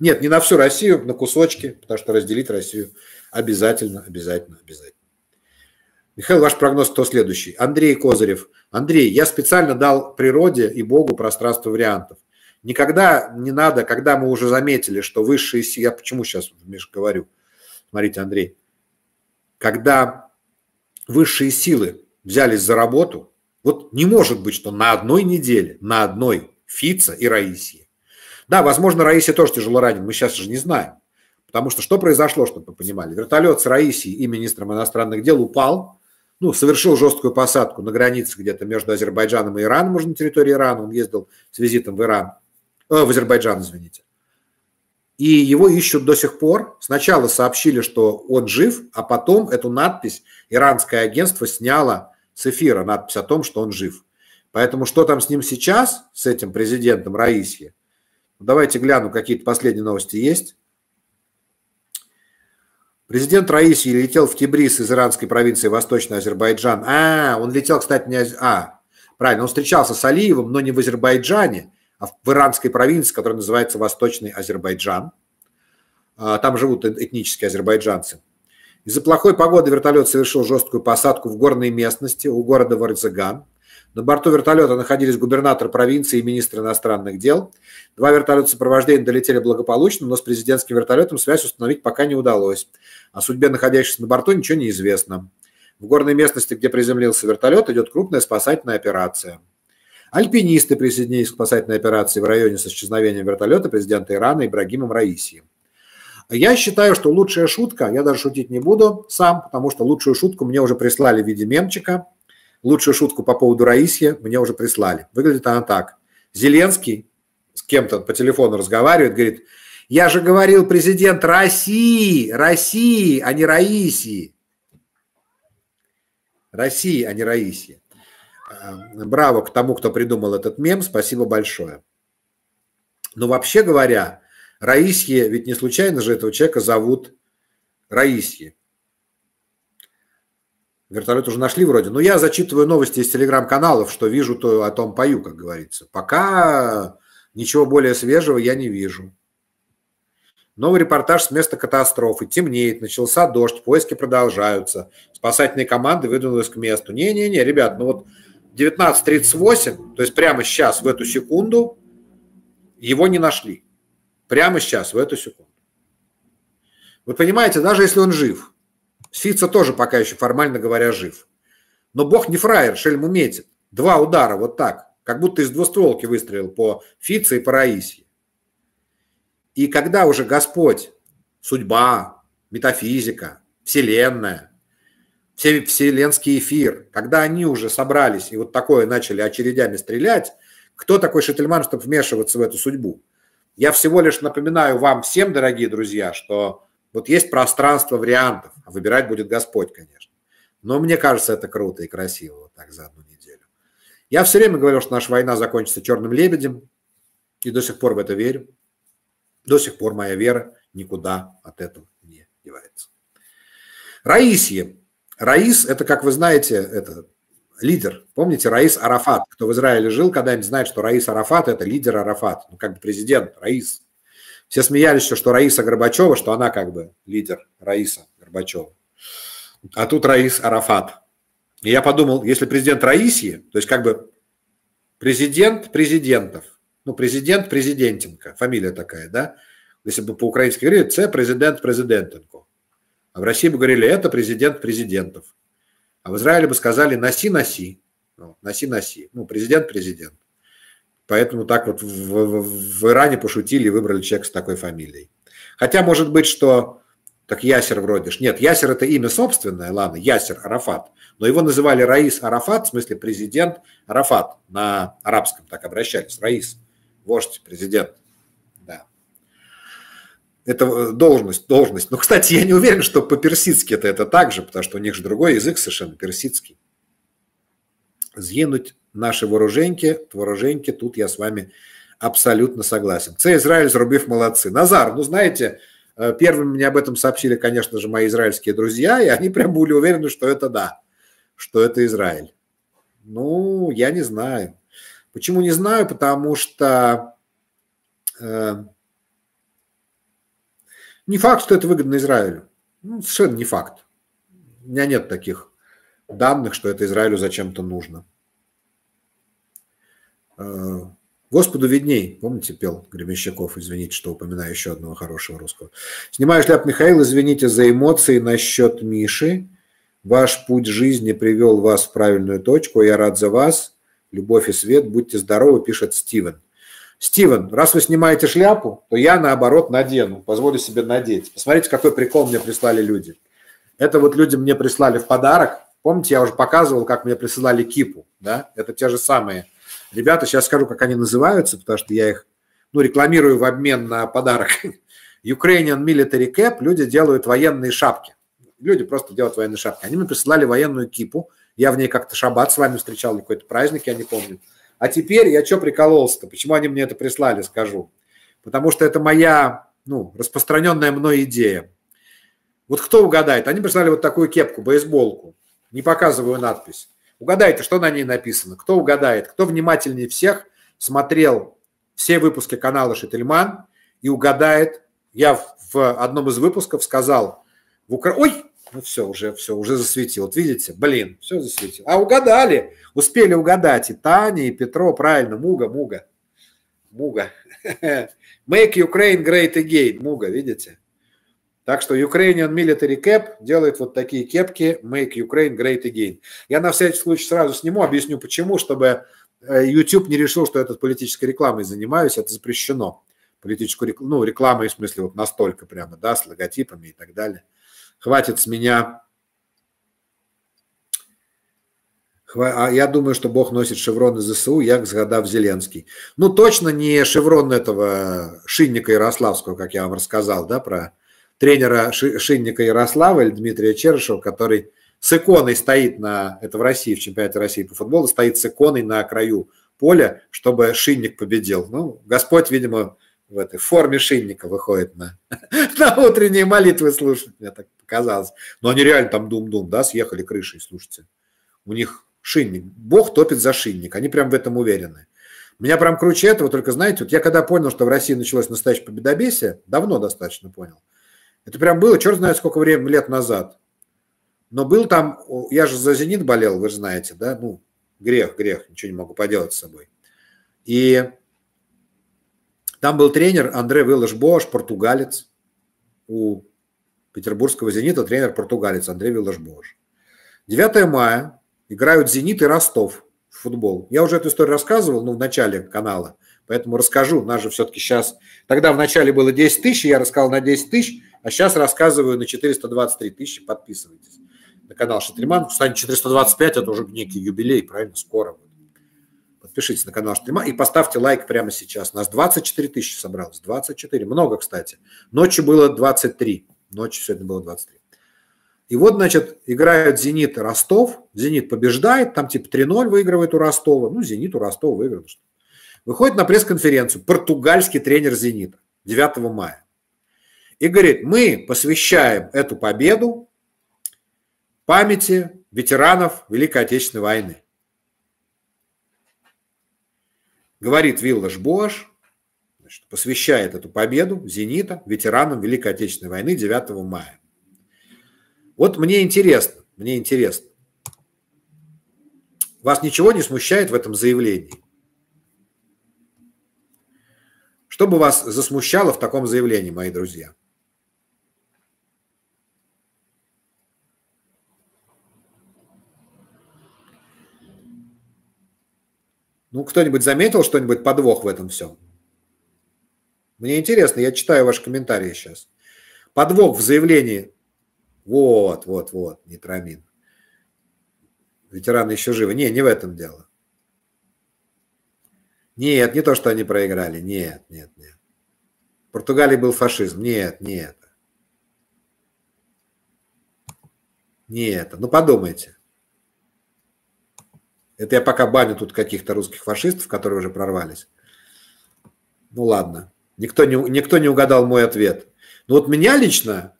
S1: Нет, не на всю Россию, на кусочки, потому что разделить Россию обязательно, обязательно, обязательно. Михаил, ваш прогноз кто следующий? Андрей Козырев. Андрей, я специально дал природе и Богу пространство вариантов. Никогда не надо, когда мы уже заметили, что высшие силы... Я почему сейчас Миш, говорю? Смотрите, Андрей. Когда высшие силы взялись за работу, вот не может быть, что на одной неделе, на одной Фица и Раисии. Да, возможно, Раисия тоже тяжело ранен, мы сейчас же не знаем. Потому что что произошло, чтобы вы понимали? Вертолет с Раисией и министром иностранных дел упал, ну, совершил жесткую посадку на границе где-то между Азербайджаном и Ираном, уже на территории Ирана, он ездил с визитом в Иран, э, в Азербайджан, извините. И его ищут до сих пор. Сначала сообщили, что он жив, а потом эту надпись иранское агентство сняло с эфира, надпись о том, что он жив. Поэтому что там с ним сейчас, с этим президентом Раисье? Ну, давайте гляну, какие-то последние новости есть. Президент Раиси летел в Тибрис из иранской провинции Восточный Азербайджан. А, он летел, кстати, не... А, правильно, он встречался с Алиевым, но не в Азербайджане, а в иранской провинции, которая называется Восточный Азербайджан. А, там живут э, этнические азербайджанцы. Из-за плохой погоды вертолет совершил жесткую посадку в горной местности у города Варзаган. На борту вертолета находились губернатор провинции и министр иностранных дел. Два вертолета сопровождения долетели благополучно, но с президентским вертолетом связь установить пока не удалось. О судьбе находящихся на борту ничего не известно. В горной местности, где приземлился вертолет, идет крупная спасательная операция. Альпинисты присоединились к спасательной операции в районе с исчезновением вертолета президента Ирана Ибрагимом Раисием. Я считаю, что лучшая шутка, я даже шутить не буду сам, потому что лучшую шутку мне уже прислали в виде мемчика – Лучшую шутку по поводу Раисья мне уже прислали. Выглядит она так. Зеленский с кем-то по телефону разговаривает, говорит, я же говорил президент России, России, а не Раисии. России, а не Раисии. Э, браво к тому, кто придумал этот мем, спасибо большое. Но вообще говоря, Раисье, ведь не случайно же этого человека зовут Раисье. Вертолет уже нашли вроде. Но я зачитываю новости из телеграм-каналов, что вижу, то о том пою, как говорится. Пока ничего более свежего я не вижу. Новый репортаж с места катастрофы. Темнеет, начался дождь, поиски продолжаются. Спасательные команды выдвинулись к месту. Не-не-не, ребят, ну вот 19.38, то есть прямо сейчас, в эту секунду, его не нашли. Прямо сейчас, в эту секунду. Вы понимаете, даже если он жив – Сфица тоже пока еще, формально говоря, жив. Но бог не фраер, шельм метит. Два удара, вот так. Как будто из двустволки выстрелил по Фице и по Раисе. И когда уже Господь, судьба, метафизика, вселенная, вселенский эфир, когда они уже собрались и вот такое начали очередями стрелять, кто такой Шительман, чтобы вмешиваться в эту судьбу? Я всего лишь напоминаю вам всем, дорогие друзья, что вот есть пространство вариантов, а выбирать будет Господь, конечно. Но мне кажется, это круто и красиво вот так за одну неделю. Я все время говорил, что наша война закончится черным лебедем, и до сих пор в это верю. До сих пор моя вера никуда от этого не девается. Раисия, Раис – это, как вы знаете, это лидер. Помните Раис Арафат? Кто в Израиле жил, когда-нибудь знает, что Раис Арафат – это лидер Арафат. Ну, как бы президент Раис – все смеялись еще, что Раиса Горбачева, что она как бы лидер Раиса Горбачева. А тут Раис Арафат. И я подумал, если президент Раисьи, то есть как бы президент президентов, ну, президент президентенко, фамилия такая, да? Если бы по-украински говорили, це президент президентенко. А в России бы говорили, это президент президентов. А в Израиле бы сказали, носи-носи. Носи-носи. Ну, президент-президент. Поэтому так вот в, в, в Иране пошутили и выбрали человека с такой фамилией. Хотя может быть, что так Ясер вроде ж. Нет, Ясер это имя собственное, ладно, Ясер Арафат. Но его называли Раис Арафат, в смысле президент Арафат. На арабском так обращались. Раис, вождь, президент. Да. Это э, должность, должность. Но, кстати, я не уверен, что по-персидски это, это так же, потому что у них же другой язык совершенно персидский. Зъенуть наши вороженьки, твороженьки, тут я с вами абсолютно согласен. Це Израиль зарубив молодцы. Назар, ну знаете, э, первыми мне об этом сообщили, конечно же, мои израильские друзья, и они прям были уверены, что это да, что это Израиль. Ну, я не знаю. Почему не знаю? Потому что э, не факт, что это выгодно Израилю. Ну, совершенно не факт. У меня нет таких данных, что это Израилю зачем-то нужно. Э, Господу видней, помните, пел Гребенщиков, извините, что упоминаю еще одного хорошего русского. Снимаю шляп, Михаил, извините за эмоции насчет Миши. Ваш путь жизни привел вас в правильную точку. Я рад за вас. Любовь и свет. Будьте здоровы, пишет Стивен. Стивен, раз вы снимаете шляпу, то я, наоборот, надену, позволю себе надеть. Посмотрите, какой прикол мне прислали люди. Это вот люди мне прислали в подарок. Помните, я уже показывал, как мне присылали кипу, да? Это те же самые Ребята, сейчас скажу, как они называются, потому что я их ну, рекламирую в обмен на подарок. <laughs> Ukrainian Military Cap, люди делают военные шапки. Люди просто делают военные шапки. Они мне присылали военную кипу. Я в ней как-то шаббат с вами встречал, какой-то праздник, я не помню. А теперь я что прикололся-то? Почему они мне это прислали, скажу. Потому что это моя, ну, распространенная мной идея. Вот кто угадает? Они прислали вот такую кепку, бейсболку. Не показываю надпись. Угадайте, что на ней написано. Кто угадает, кто внимательнее всех смотрел все выпуски канала Шительман и угадает. Я в одном из выпусков сказал, в Укра... ой, ну все, уже, все, уже засветил. Вот видите, блин, все засветил. А угадали, успели угадать и Таня, и Петро, правильно, Муга, Муга. Муга. <laughs> Make Ukraine great again, Муга, видите? Так что Ukrainian Military Cap делает вот такие кепки Make Ukraine Great Again. Я на всякий случай сразу сниму, объясню почему, чтобы э, YouTube не решил, что я этот политической рекламой занимаюсь, это запрещено. Политическую рекламу, ну, рекламой, в смысле, вот настолько прямо, да, с логотипами и так далее. Хватит с меня. Хва... А я думаю, что Бог носит шеврон из ЗСУ, як сгадав Зеленский. Ну, точно не шеврон этого шинника Ярославского, как я вам рассказал, да, про тренера Шинника Ярослава или Дмитрия Черышева, который с иконой стоит на, это в России, в чемпионате России по футболу, стоит с иконой на краю поля, чтобы Шинник победил. Ну, Господь, видимо, в этой форме Шинника выходит на, <laughs> на утренние молитвы слушать, мне так показалось. Но они реально там дум-дум, да, съехали крышей, слушайте. У них Шинник, Бог топит за Шинник, они прям в этом уверены. Меня прям круче этого, только знаете, вот я когда понял, что в России началось настоящее победобесие, давно достаточно понял – это прям было, черт знает сколько времени, лет назад. Но был там, я же за «Зенит» болел, вы же знаете, да? Ну, грех, грех, ничего не могу поделать с собой. И там был тренер Андрей Виллаш Бош, португалец. У петербургского «Зенита» тренер португалец Андрей Виллаш Бош. 9 мая играют «Зенит» и «Ростов» в футбол. Я уже эту историю рассказывал, ну, в начале канала, поэтому расскажу. У нас же все-таки сейчас... Тогда в начале было 10 тысяч, я рассказал на 10 тысяч, а сейчас рассказываю на 423 тысячи, подписывайтесь на канал Шатриман. Кстати, 425 – это уже некий юбилей, правильно, скоро. Подпишитесь на канал Шатриман и поставьте лайк прямо сейчас. У Нас 24 тысячи собралось, 24, много, кстати. Ночью было 23, ночью сегодня было 23. И вот, значит, играют «Зенит» Ростов, «Зенит» побеждает, там типа 3-0 выигрывает у Ростова, ну, «Зенит» у Ростова выиграл. Выходит на пресс-конференцию португальский тренер «Зенита» 9 мая. И говорит, мы посвящаем эту победу памяти ветеранов Великой Отечественной войны. Говорит Виллаш Бош, значит, посвящает эту победу «Зенита» ветеранам Великой Отечественной войны 9 мая. Вот мне интересно, мне интересно, вас ничего не смущает в этом заявлении? Что бы вас засмущало в таком заявлении, мои друзья? Ну, кто-нибудь заметил что-нибудь подвох в этом всем? Мне интересно, я читаю ваши комментарии сейчас. Подвох в заявлении. Вот, вот, вот, нитрамин. Ветераны еще живы. Не, не в этом дело. Нет, не то, что они проиграли. Нет, нет, нет. В Португалии был фашизм. Нет, нет. Нет, ну подумайте. Это я пока баню тут каких-то русских фашистов, которые уже прорвались. Ну ладно. Никто не, никто не угадал мой ответ. Но ну вот меня лично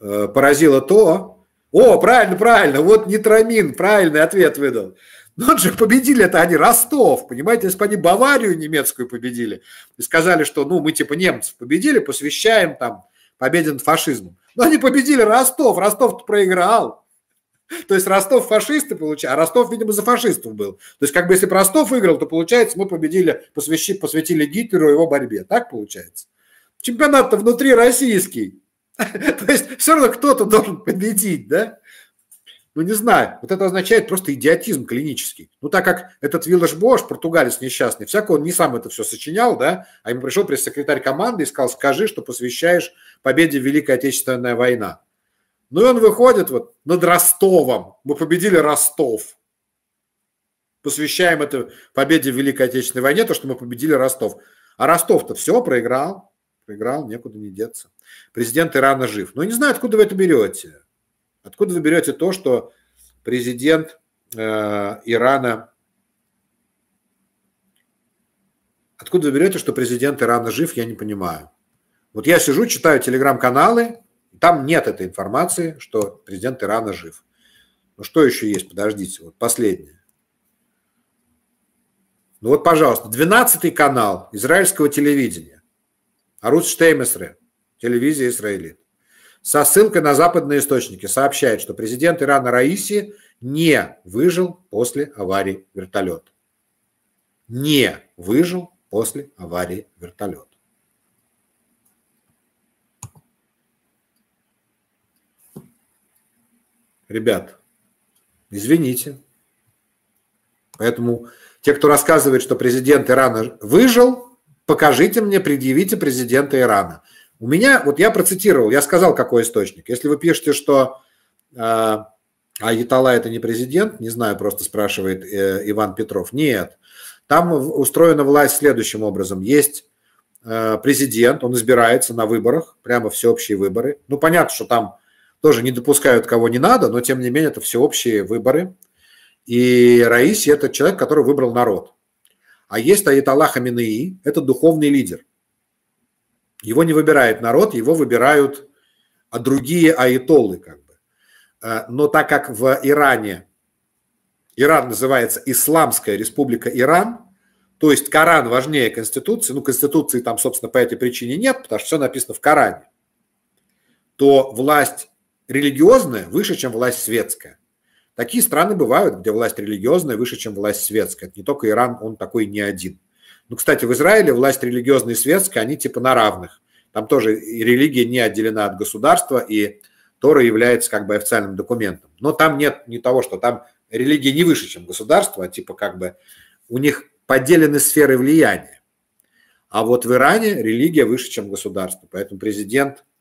S1: э, поразило то... О, правильно, правильно, вот Нитрамин правильный ответ выдал. Но ну же победили это они Ростов, понимаете, если бы они Баварию немецкую победили и сказали, что ну мы типа немцев победили, посвящаем там победе над фашизмом. Но ну они победили Ростов, Ростов проиграл. <laughs> То есть Ростов фашисты получали, а Ростов, видимо, за фашистов был. То есть как бы если бы Ростов выиграл, то получается мы победили, посвящи, посвятили Гитлеру его борьбе. Так получается? Чемпионат-то внутри российский. <laughs> То есть все равно кто-то должен победить, да? Ну, не знаю. Вот это означает просто идиотизм клинический. Ну, так как этот Виллаш Бош, португалец несчастный, всяко он не сам это все сочинял, да, а ему пришел пресс-секретарь команды и сказал, скажи, что посвящаешь победе Великая Отечественная война. Ну и он выходит вот над Ростовом. Мы победили Ростов. Посвящаем это победе в Великой Отечественной войне, то, что мы победили Ростов. А Ростов-то все проиграл. Проиграл, некуда не деться. Президент Ирана жив. Но ну, я не знаю, откуда вы это берете. Откуда вы берете то, что президент э, Ирана... Откуда вы берете, что президент Ирана жив, я не понимаю. Вот я сижу, читаю телеграм-каналы, там нет этой информации, что президент Ирана жив. Ну что еще есть? Подождите, вот последнее. Ну вот, пожалуйста, 12 канал израильского телевидения. Арус Штеймесре, телевизия Израилит. Со ссылкой на западные источники сообщает, что президент Ирана Раиси не выжил после аварии вертолета. Не выжил после аварии вертолета. ребят, извините. Поэтому те, кто рассказывает, что президент Ирана выжил, покажите мне, предъявите президента Ирана. У меня, вот я процитировал, я сказал, какой источник. Если вы пишете, что э, а, «А Айтала это не президент, не знаю, просто спрашивает э, Иван Петров. Нет, там устроена власть следующим образом. Есть э, президент, он избирается на выборах, прямо всеобщие выборы. Ну, понятно, что там тоже не допускают кого не надо, но тем не менее это всеобщие выборы. И Раиси – это человек, который выбрал народ. А есть Аятолла Хаминеи – это духовный лидер. Его не выбирает народ, его выбирают а другие аятоллы как бы. А, но так как в Иране Иран называется Исламская республика Иран, то есть Коран важнее Конституции, ну, Конституции там, собственно, по этой причине нет, потому что все написано в Коране, то власть религиозная выше, чем власть светская. Такие страны бывают, где власть религиозная выше, чем власть светская. Это не только Иран, он такой не один. Ну, кстати, в Израиле власть религиозная и светская, они типа на равных. Там тоже религия не отделена от государства, и Тора является как бы официальным документом. Но там нет не того, что там религия не выше, чем государство, а типа как бы у них поделены сферы влияния. А вот в Иране религия выше, чем государство. Поэтому президент –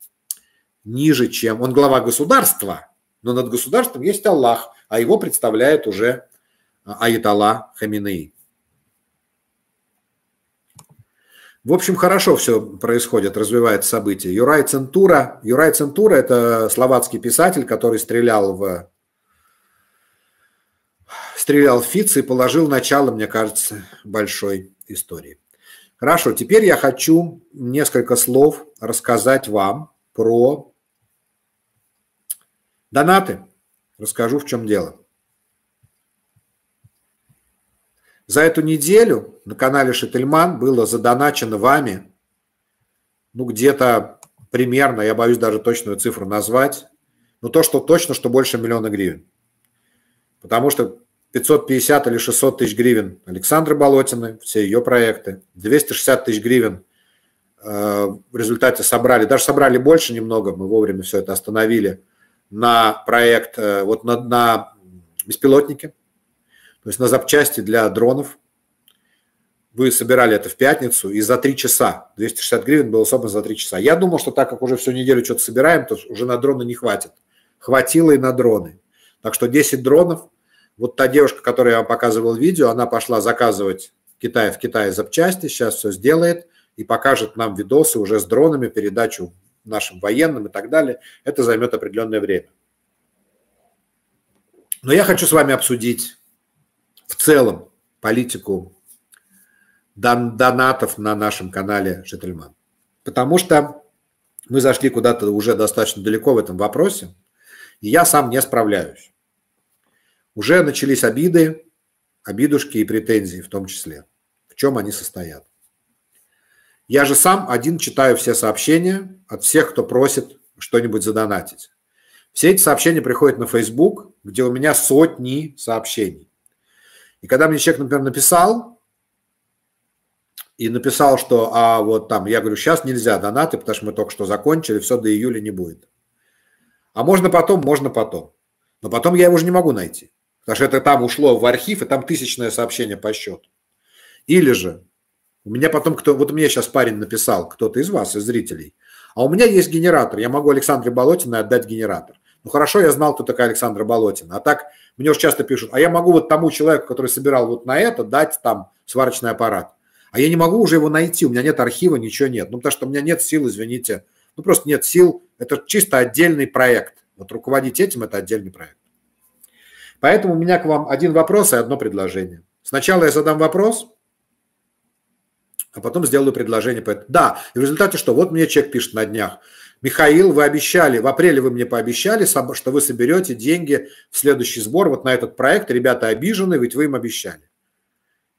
S1: ниже, чем он глава государства, но над государством есть Аллах, а его представляет уже а, Аятолла Хаминеи. В общем, хорошо все происходит, развивается события. Юрай Центура, Юрай Центура – это словацкий писатель, который стрелял в стрелял в Фиц и положил начало, мне кажется, большой истории. Хорошо, теперь я хочу несколько слов рассказать вам про Донаты. Расскажу, в чем дело. За эту неделю на канале Шительман было задоначено вами, ну, где-то примерно, я боюсь даже точную цифру назвать, но ну, то, что точно, что больше миллиона гривен. Потому что 550 или 600 тысяч гривен Александры Болотины, все ее проекты, 260 тысяч гривен э, в результате собрали, даже собрали больше немного, мы вовремя все это остановили – на проект, э, вот на, на беспилотники, то есть на запчасти для дронов. Вы собирали это в пятницу, и за три часа, 260 гривен было собрано за три часа. Я думал, что так как уже всю неделю что-то собираем, то уже на дроны не хватит. Хватило и на дроны. Так что 10 дронов. Вот та девушка, которая я вам показывал видео, она пошла заказывать в Китае в Китае запчасти, сейчас все сделает и покажет нам видосы уже с дронами, передачу нашим военным и так далее, это займет определенное время. Но я хочу с вами обсудить в целом политику дон донатов на нашем канале Шетельман. Потому что мы зашли куда-то уже достаточно далеко в этом вопросе, и я сам не справляюсь. Уже начались обиды, обидушки и претензии в том числе. В чем они состоят? Я же сам один читаю все сообщения от всех, кто просит что-нибудь задонатить. Все эти сообщения приходят на Facebook, где у меня сотни сообщений. И когда мне человек, например, написал, и написал, что а вот там, я говорю, сейчас нельзя донаты, потому что мы только что закончили, все до июля не будет. А можно потом, можно потом. Но потом я его уже не могу найти. Потому что это там ушло в архив, и там тысячное сообщение по счету. Или же у меня потом кто... Вот мне сейчас парень написал, кто-то из вас, из зрителей. А у меня есть генератор. Я могу Александре Болотиной отдать генератор. Ну хорошо, я знал, кто такая Александра Болотина. А так мне уж часто пишут, а я могу вот тому человеку, который собирал вот на это, дать там сварочный аппарат. А я не могу уже его найти, у меня нет архива, ничего нет. Ну потому что у меня нет сил, извините. Ну просто нет сил. Это чисто отдельный проект. Вот руководить этим – это отдельный проект. Поэтому у меня к вам один вопрос и одно предложение. Сначала я задам вопрос, а потом сделаю предложение. Да, и в результате что? Вот мне человек пишет на днях. Михаил, вы обещали, в апреле вы мне пообещали, что вы соберете деньги в следующий сбор вот на этот проект. Ребята обижены, ведь вы им обещали.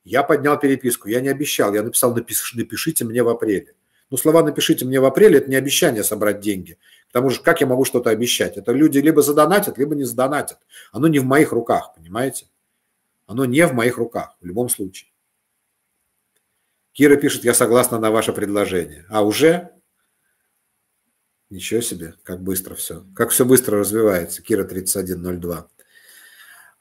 S1: Я поднял переписку. Я не обещал. Я написал, напишите мне в апреле. Ну, слова «напишите мне в апреле» – это не обещание собрать деньги. К тому же, как я могу что-то обещать? Это люди либо задонатят, либо не задонатят. Оно не в моих руках, понимаете? Оно не в моих руках в любом случае. Кира пишет, я согласна на ваше предложение. А уже? Ничего себе, как быстро все. Как все быстро развивается. Кира 3102.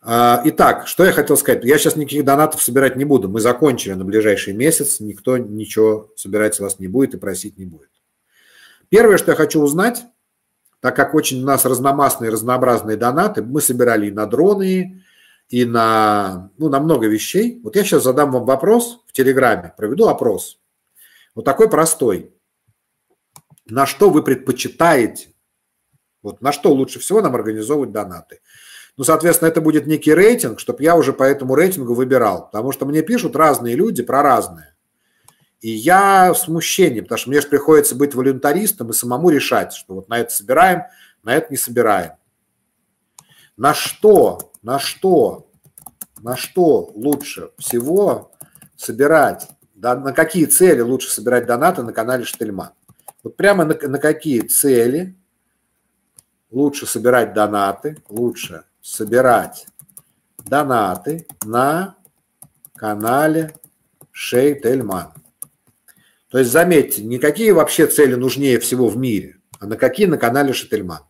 S1: А, итак, что я хотел сказать. Я сейчас никаких донатов собирать не буду. Мы закончили на ближайший месяц. Никто ничего собирать с вас не будет и просить не будет. Первое, что я хочу узнать, так как очень у нас разномастные, разнообразные донаты, мы собирали и на дроны, и на, ну, на много вещей. Вот я сейчас задам вам вопрос в Телеграме, проведу опрос. Вот такой простой. На что вы предпочитаете? Вот на что лучше всего нам организовывать донаты? Ну, соответственно, это будет некий рейтинг, чтобы я уже по этому рейтингу выбирал. Потому что мне пишут разные люди про разные И я в смущении, потому что мне же приходится быть волюнтаристом и самому решать, что вот на это собираем, на это не собираем. На что на что, на что лучше всего собирать, да, на какие цели лучше собирать донаты на канале Штельман. Вот прямо на, на какие цели лучше собирать донаты, лучше собирать донаты на канале Шейтельман. То есть, заметьте, никакие вообще цели нужнее всего в мире, а на какие на канале Шейтельман.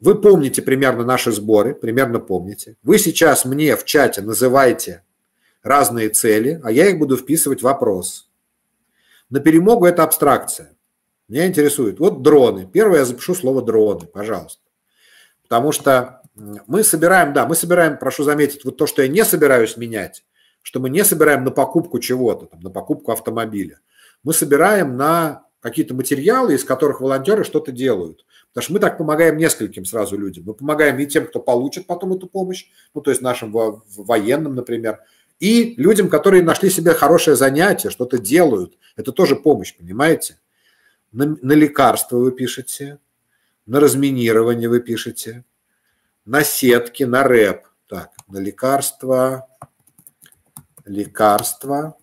S1: Вы помните примерно наши сборы, примерно помните. Вы сейчас мне в чате называете разные цели, а я их буду вписывать в вопрос. На перемогу это абстракция. Меня интересует. Вот дроны. Первое я запишу слово дроны, пожалуйста. Потому что мы собираем, да, мы собираем, прошу заметить, вот то, что я не собираюсь менять, что мы не собираем на покупку чего-то, там, на покупку автомобиля. Мы собираем на какие-то материалы, из которых волонтеры что-то делают. Потому что мы так помогаем нескольким сразу людям. Мы помогаем и тем, кто получит потом эту помощь, ну, то есть нашим военным, например, и людям, которые нашли себе хорошее занятие, что-то делают. Это тоже помощь, понимаете? На, на лекарства вы пишете, на разминирование вы пишете, на сетки, на рэп. Так, на лекарства, лекарства,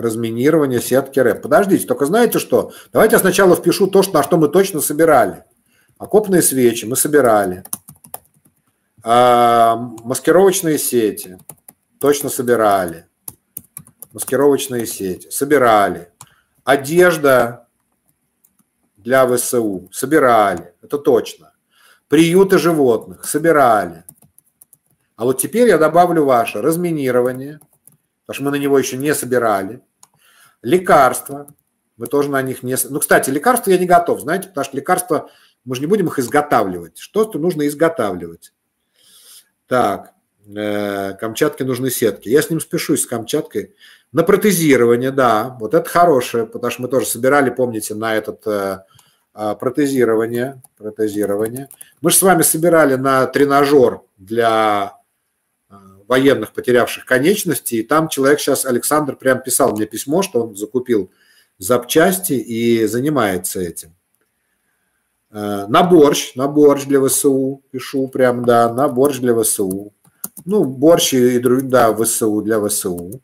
S1: разминирования сетки РЭП. Подождите, только знаете что? Давайте я сначала впишу то, на что мы точно собирали. Окопные свечи мы собирали. А, маскировочные сети точно собирали. Маскировочные сети собирали. Одежда для ВСУ собирали, это точно. Приюты животных собирали. А вот теперь я добавлю ваше разминирование, потому что мы на него еще не собирали. Лекарства. Мы тоже на них не... Ну, кстати, лекарства я не готов, знаете, потому что лекарства, мы же не будем их изготавливать. Что-то нужно изготавливать. Так, э, Камчатке нужны сетки. Я с ним спешусь, с Камчаткой. На протезирование, да, вот это хорошее, потому что мы тоже собирали, помните, на этот э, а, протезирование, протезирование. Мы же с вами собирали на тренажер для военных, потерявших конечности, и там человек сейчас, Александр, прям писал мне письмо, что он закупил запчасти и занимается этим. Э, на борщ, на борщ для ВСУ, пишу прям, да, на борщ для ВСУ. Ну, борщ и, другие да, ВСУ для ВСУ.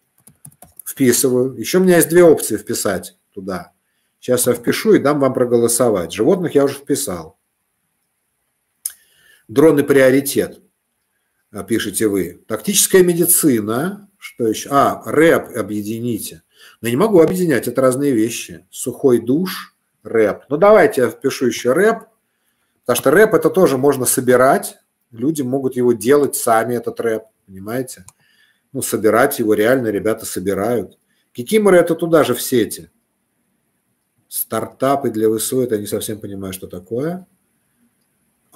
S1: Вписываю. Еще у меня есть две опции вписать туда. Сейчас я впишу и дам вам проголосовать. Животных я уже вписал. Дроны приоритет. Э, пишете вы. Тактическая медицина, что еще? А, рэп объедините. Но ну, я не могу объединять, это разные вещи. Сухой душ, рэп. Ну давайте я впишу еще рэп, потому что рэп это тоже можно собирать. Люди могут его делать сами, этот рэп, понимаете? Ну, собирать его реально ребята собирают. Кикиморы это туда же в сети. Стартапы для ВСУ, это я не совсем понимаю, что такое.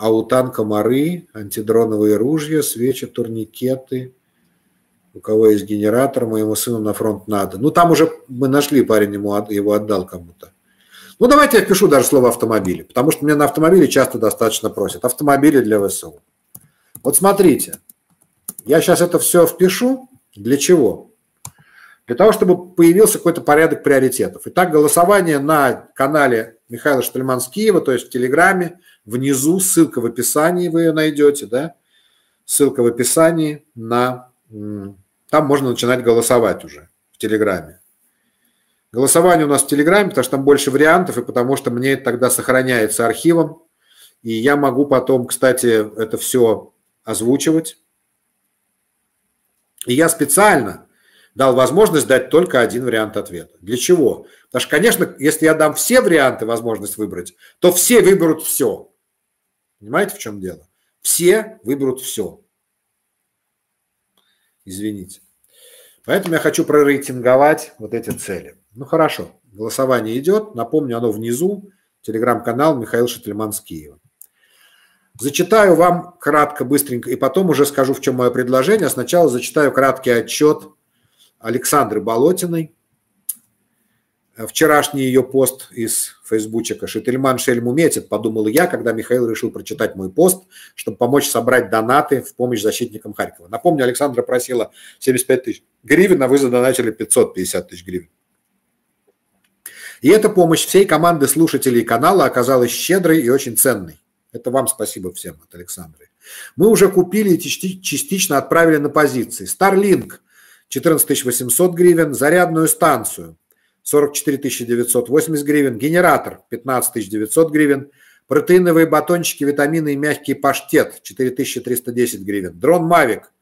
S1: А у танка комары, антидроновые ружья, свечи, турникеты. У кого есть генератор, моему сыну на фронт надо. Ну, там уже мы нашли, парень ему его отдал кому-то. Ну, давайте я впишу даже слово автомобили, потому что мне на автомобиле часто достаточно просят. Автомобили для ВСУ. Вот смотрите, я сейчас это все впишу. Для чего? Для того, чтобы появился какой-то порядок приоритетов. Итак, голосование на канале Михаил Штальман с Киева, то есть в Телеграме, внизу ссылка в описании, вы ее найдете, да, ссылка в описании на... Там можно начинать голосовать уже в Телеграме. Голосование у нас в Телеграме, потому что там больше вариантов, и потому что мне это тогда сохраняется архивом. И я могу потом, кстати, это все озвучивать. И я специально дал возможность дать только один вариант ответа. Для чего? Потому что, конечно, если я дам все варианты возможность выбрать, то все выберут все. Понимаете, в чем дело? Все выберут все. Извините. Поэтому я хочу прорейтинговать вот эти цели. Ну хорошо, голосование идет. Напомню, оно внизу. Телеграм-канал Михаил Шательман с Киева. Зачитаю вам кратко, быстренько, и потом уже скажу, в чем мое предложение. Сначала зачитаю краткий отчет Александры Болотиной. Э, вчерашний ее пост из фейсбучика «Шительман шельму метит», подумал я, когда Михаил решил прочитать мой пост, чтобы помочь собрать донаты в помощь защитникам Харькова. Напомню, Александра просила 75 тысяч гривен, а вы задонатили 550 тысяч гривен. И эта помощь всей команды слушателей канала оказалась щедрой и очень ценной. Это вам спасибо всем от Александры. Мы уже купили и частично отправили на позиции. Starlink – 14 800 гривен, зарядную станцию 44 980 гривен, генератор 15 900 гривен, протеиновые батончики, витамины и мягкий паштет 4310 гривен, дрон Мавик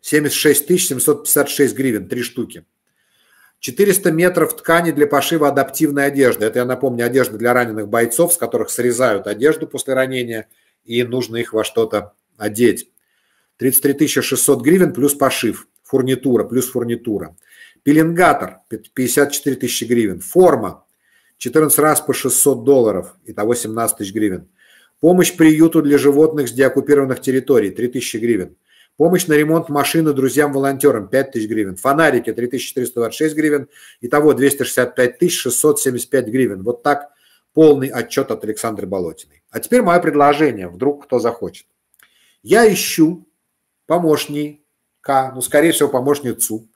S1: 76 756 э, гривен, три штуки. 400 метров ткани для пошива адаптивной одежды. Это, я напомню, одежда для раненых бойцов, с которых срезают одежду после ранения, и нужно их во что-то одеть. 33 600 гривен плюс пошив, фурнитура, плюс фурнитура. Пеленгатор 54 тысячи гривен. Форма 14 раз по 600 долларов, итого 17 тысяч гривен. Помощь приюту для животных с деоккупированных территорий 3 тысячи гривен. Помощь на ремонт машины друзьям-волонтерам 5 тысяч гривен. Фонарики 3426 гривен. Итого 265 675 гривен. Вот так полный отчет от Александры Болотиной. А теперь мое предложение, вдруг кто захочет. Я ищу помощника, ну, скорее всего, помощницу.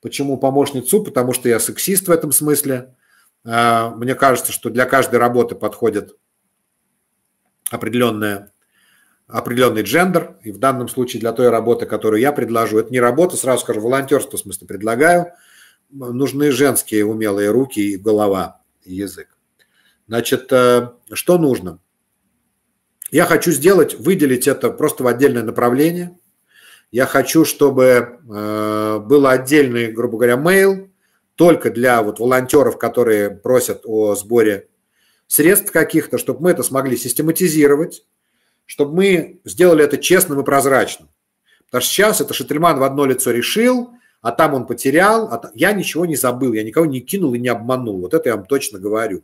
S1: Почему помощницу? Потому что я сексист в этом смысле. А, мне кажется, что для каждой работы подходит определенная определенный джендер, и в данном случае для той работы, которую я предложу, это не работа, сразу скажу, волонтерство в смысле предлагаю, нужны женские умелые руки и голова, и язык. Значит, э, что нужно? Я хочу сделать, выделить это просто в отдельное направление, я хочу, чтобы э, был отдельный, грубо говоря, мейл только для вот волонтеров, которые просят о сборе средств каких-то, чтобы мы это смогли систематизировать, чтобы мы сделали это честным и прозрачным. Потому что сейчас это Шительман в одно лицо решил, а там он потерял. А там... Я ничего не забыл, я никого не кинул и не обманул. Вот это я вам точно говорю.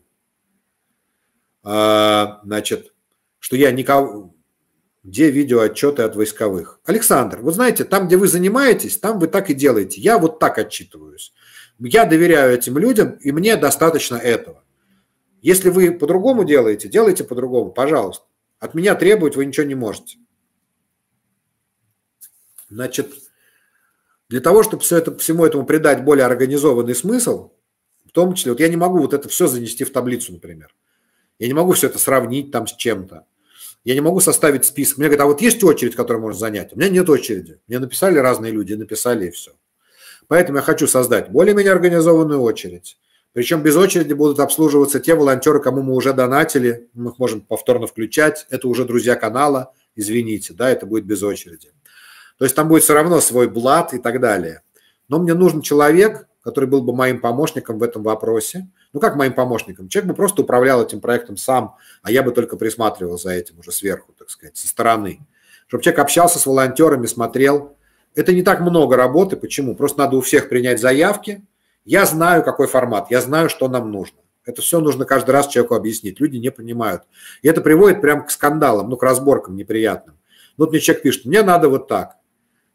S1: А, значит, что я никого где видеоотчеты от войсковых. Александр, вы знаете, там, где вы занимаетесь, там вы так и делаете. Я вот так отчитываюсь. Я доверяю этим людям, и мне достаточно этого. Если вы по-другому делаете, делайте по-другому, пожалуйста. От меня требовать вы ничего не можете. Значит, для того, чтобы все это, всему этому придать более организованный смысл, в том числе, вот я не могу вот это все занести в таблицу, например. Я не могу все это сравнить там с чем-то. Я не могу составить список. Мне говорят, а вот есть очередь, которую можно занять? У меня нет очереди. Мне написали разные люди, написали и все. Поэтому я хочу создать более-менее организованную очередь. Причем без очереди будут обслуживаться те волонтеры, кому мы уже донатили. Мы их можем повторно включать. Это уже друзья канала. Извините, да, это будет без очереди. То есть там будет все равно свой блат и так далее. Но мне нужен человек, который был бы моим помощником в этом вопросе. Ну как моим помощником? Человек бы просто управлял этим проектом сам, а я бы только присматривал за этим уже сверху, так сказать, со стороны. Чтобы человек общался с волонтерами, смотрел. Это не так много работы. Почему? Просто надо у всех принять заявки. Я знаю, какой формат, я знаю, что нам нужно. Это все нужно каждый раз человеку объяснить. Люди не понимают. И это приводит прямо к скандалам, ну, к разборкам неприятным. Ну, вот мне человек пишет, мне надо вот так.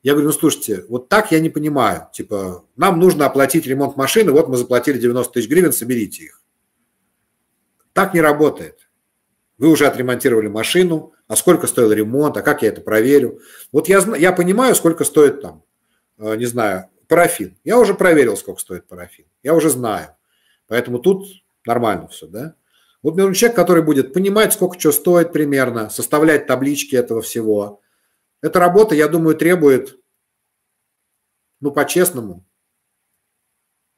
S1: Я говорю, ну слушайте, вот так я не понимаю. Типа, нам нужно оплатить ремонт машины, вот мы заплатили 90 тысяч гривен, соберите их. Так не работает. Вы уже отремонтировали машину, а сколько стоил ремонт, а как я это проверю? Вот я, я понимаю, сколько стоит там, э, не знаю, парафин. Я уже проверил, сколько стоит парафин. Я уже знаю. Поэтому тут нормально все, да? Вот мне нужен человек, который будет понимать, сколько что стоит примерно, составлять таблички этого всего – эта работа, я думаю, требует, ну, по-честному,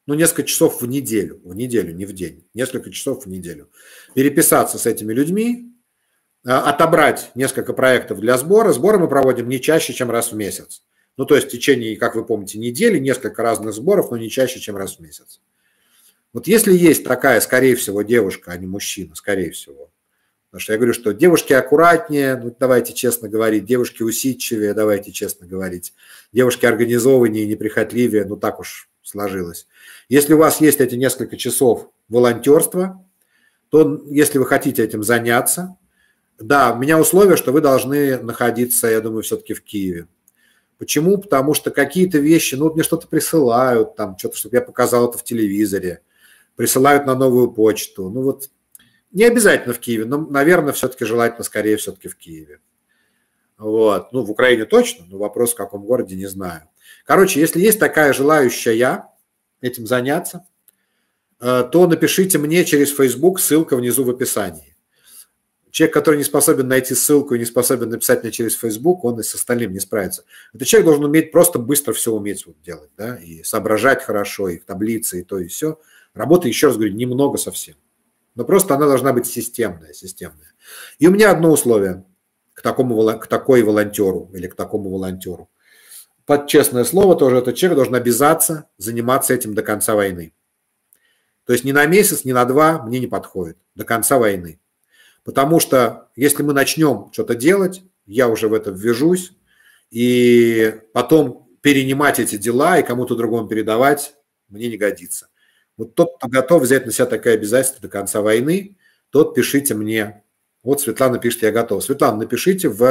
S1: ну, несколько часов в неделю, в неделю, не в день, несколько часов в неделю. Переписаться с этими людьми, а, отобрать несколько проектов для сбора. Сборы мы проводим не чаще, чем раз в месяц. Ну, то есть в течение, как вы помните, недели несколько разных сборов, но не чаще, чем раз в месяц. Вот если есть такая, скорее всего, девушка, а не мужчина, скорее всего, Потому что я говорю, что девушки аккуратнее, ну, давайте честно говорить, девушки усидчивее, давайте честно говорить, девушки организованнее, и неприхотливее, ну так уж сложилось. Если у вас есть эти несколько часов волонтерства, то если вы хотите этим заняться, да, у меня условия, что вы должны находиться, я думаю, все-таки в Киеве. Почему? Потому что какие-то вещи, ну, вот мне что-то присылают, там, что-то, чтобы я показал это в телевизоре, присылают на новую почту. Ну, вот не обязательно в Киеве, но, наверное, все-таки желательно скорее все-таки в Киеве. Вот. Ну, в Украине точно, но вопрос в каком городе, не знаю. Короче, если есть такая желающая этим заняться, э, то напишите мне через Facebook, ссылка внизу в описании. Человек, который не способен найти ссылку и не способен написать мне через Facebook, он и с остальным не справится. Этот человек должен уметь просто быстро все уметь вот делать, да, и соображать хорошо, и в таблице, и то, и все. Работы, еще раз говорю, немного совсем. Но просто она должна быть системная, системная. И у меня одно условие к, такому, к такой волонтеру или к такому волонтеру. Под честное слово тоже этот человек должен обязаться заниматься этим до конца войны. То есть ни на месяц, ни на два мне не подходит. До конца войны. Потому что если мы начнем что-то делать, я уже в это ввяжусь, и потом перенимать эти дела и кому-то другому передавать мне не годится. Вот тот, кто готов взять на себя такое обязательство до конца войны, тот пишите мне. Вот Светлана пишет, я готова. Светлана, напишите в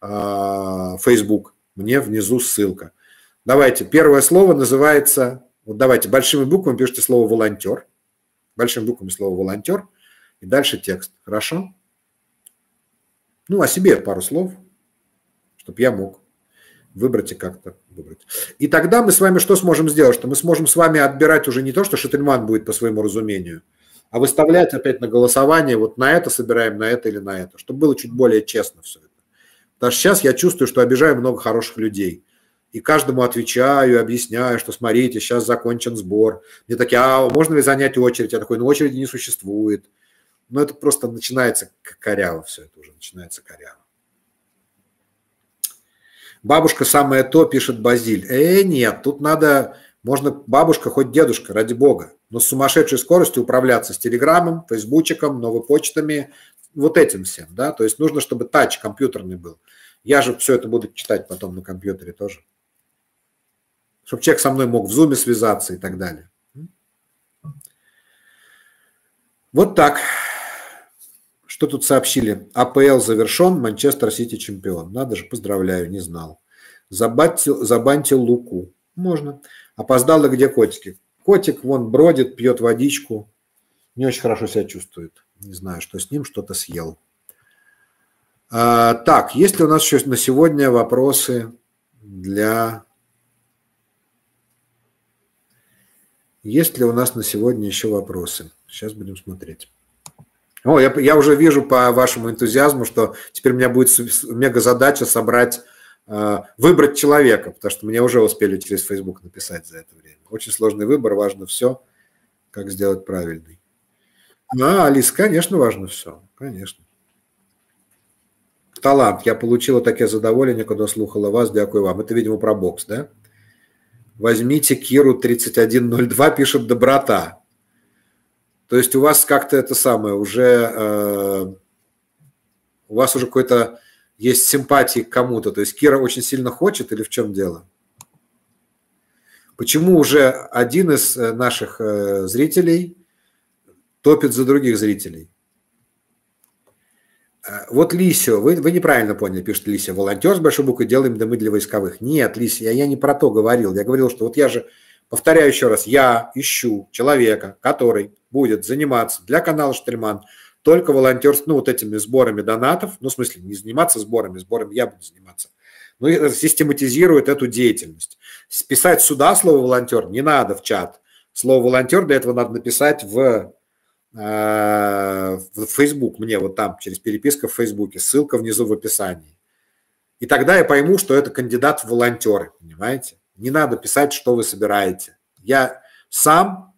S1: э, Facebook. Мне внизу ссылка. Давайте, первое слово называется, вот давайте, большими буквами пишите слово «волонтер». Большими буквами слово «волонтер». И дальше текст. Хорошо? Ну, о а себе пару слов, чтобы я мог Выбрать и как-то выбрать. И тогда мы с вами что сможем сделать? Что мы сможем с вами отбирать уже не то, что Шительман будет по своему разумению, а выставлять опять на голосование, вот на это собираем, на это или на это, чтобы было чуть более честно все это. Потому что сейчас я чувствую, что обижаю много хороших людей. И каждому отвечаю, объясняю, что смотрите, сейчас закончен сбор. Мне такие, а можно ли занять очередь? Я такой, ну очереди не существует. Но это просто начинается коряво все это уже, начинается коряво бабушка самое то, пишет Базиль. Э, нет, тут надо, можно бабушка, хоть дедушка, ради бога, но с сумасшедшей скоростью управляться с Телеграмом, Фейсбучиком, новопочтами, вот этим всем, да, то есть нужно, чтобы тач компьютерный был. Я же все это буду читать потом на компьютере тоже. Чтобы человек со мной мог в зуме связаться и так далее. Вот так. Что тут сообщили? АПЛ завершен, Манчестер Сити чемпион. Надо же, поздравляю, не знал. Забантил, забантил Луку. Можно. Опоздал и где котики? Котик вон бродит, пьет водичку. Не очень хорошо себя чувствует. Не знаю, что с ним, что-то съел. А, так, есть ли у нас еще на сегодня вопросы для... Есть ли у нас на сегодня еще вопросы? Сейчас будем смотреть. О, я, я уже вижу по вашему энтузиазму, что теперь у меня будет мега задача собрать, э, выбрать человека, потому что мне уже успели через Facebook написать за это время. Очень сложный выбор, важно все, как сделать правильный. А, Алис, конечно, важно все, конечно. Талант. Я получила таке задоволення, когда слухала вас. Дякую вам. Это, видимо, про бокс, да? Возьмите Киру 3102, пишет доброта. То есть у вас как-то это самое уже, э, у вас уже какой-то есть симпатии к кому-то. То есть Кира очень сильно хочет или в чем дело? Почему уже один из э, наших э, зрителей топит за других зрителей? Э, вот Лисио, вы, вы неправильно поняли, пишет Лисио. Волонтер с большой буквы делаем дымы для войсковых. Нет, Лисио, я, я не про то говорил. Я говорил, что вот я же Повторяю еще раз, я ищу человека, который будет заниматься для канала Штельман только волонтерством, ну, вот этими сборами донатов, ну, в смысле, не заниматься сборами, сборами я буду заниматься, но ну, систематизирует эту деятельность. Писать сюда слово «волонтер» не надо в чат. Слово «волонтер» для этого надо написать в э, в Facebook, мне вот там, через переписку в Фейсбуке, ссылка внизу в описании. И тогда я пойму, что это кандидат в волонтеры, понимаете? Не надо писать, что вы собираете. Я сам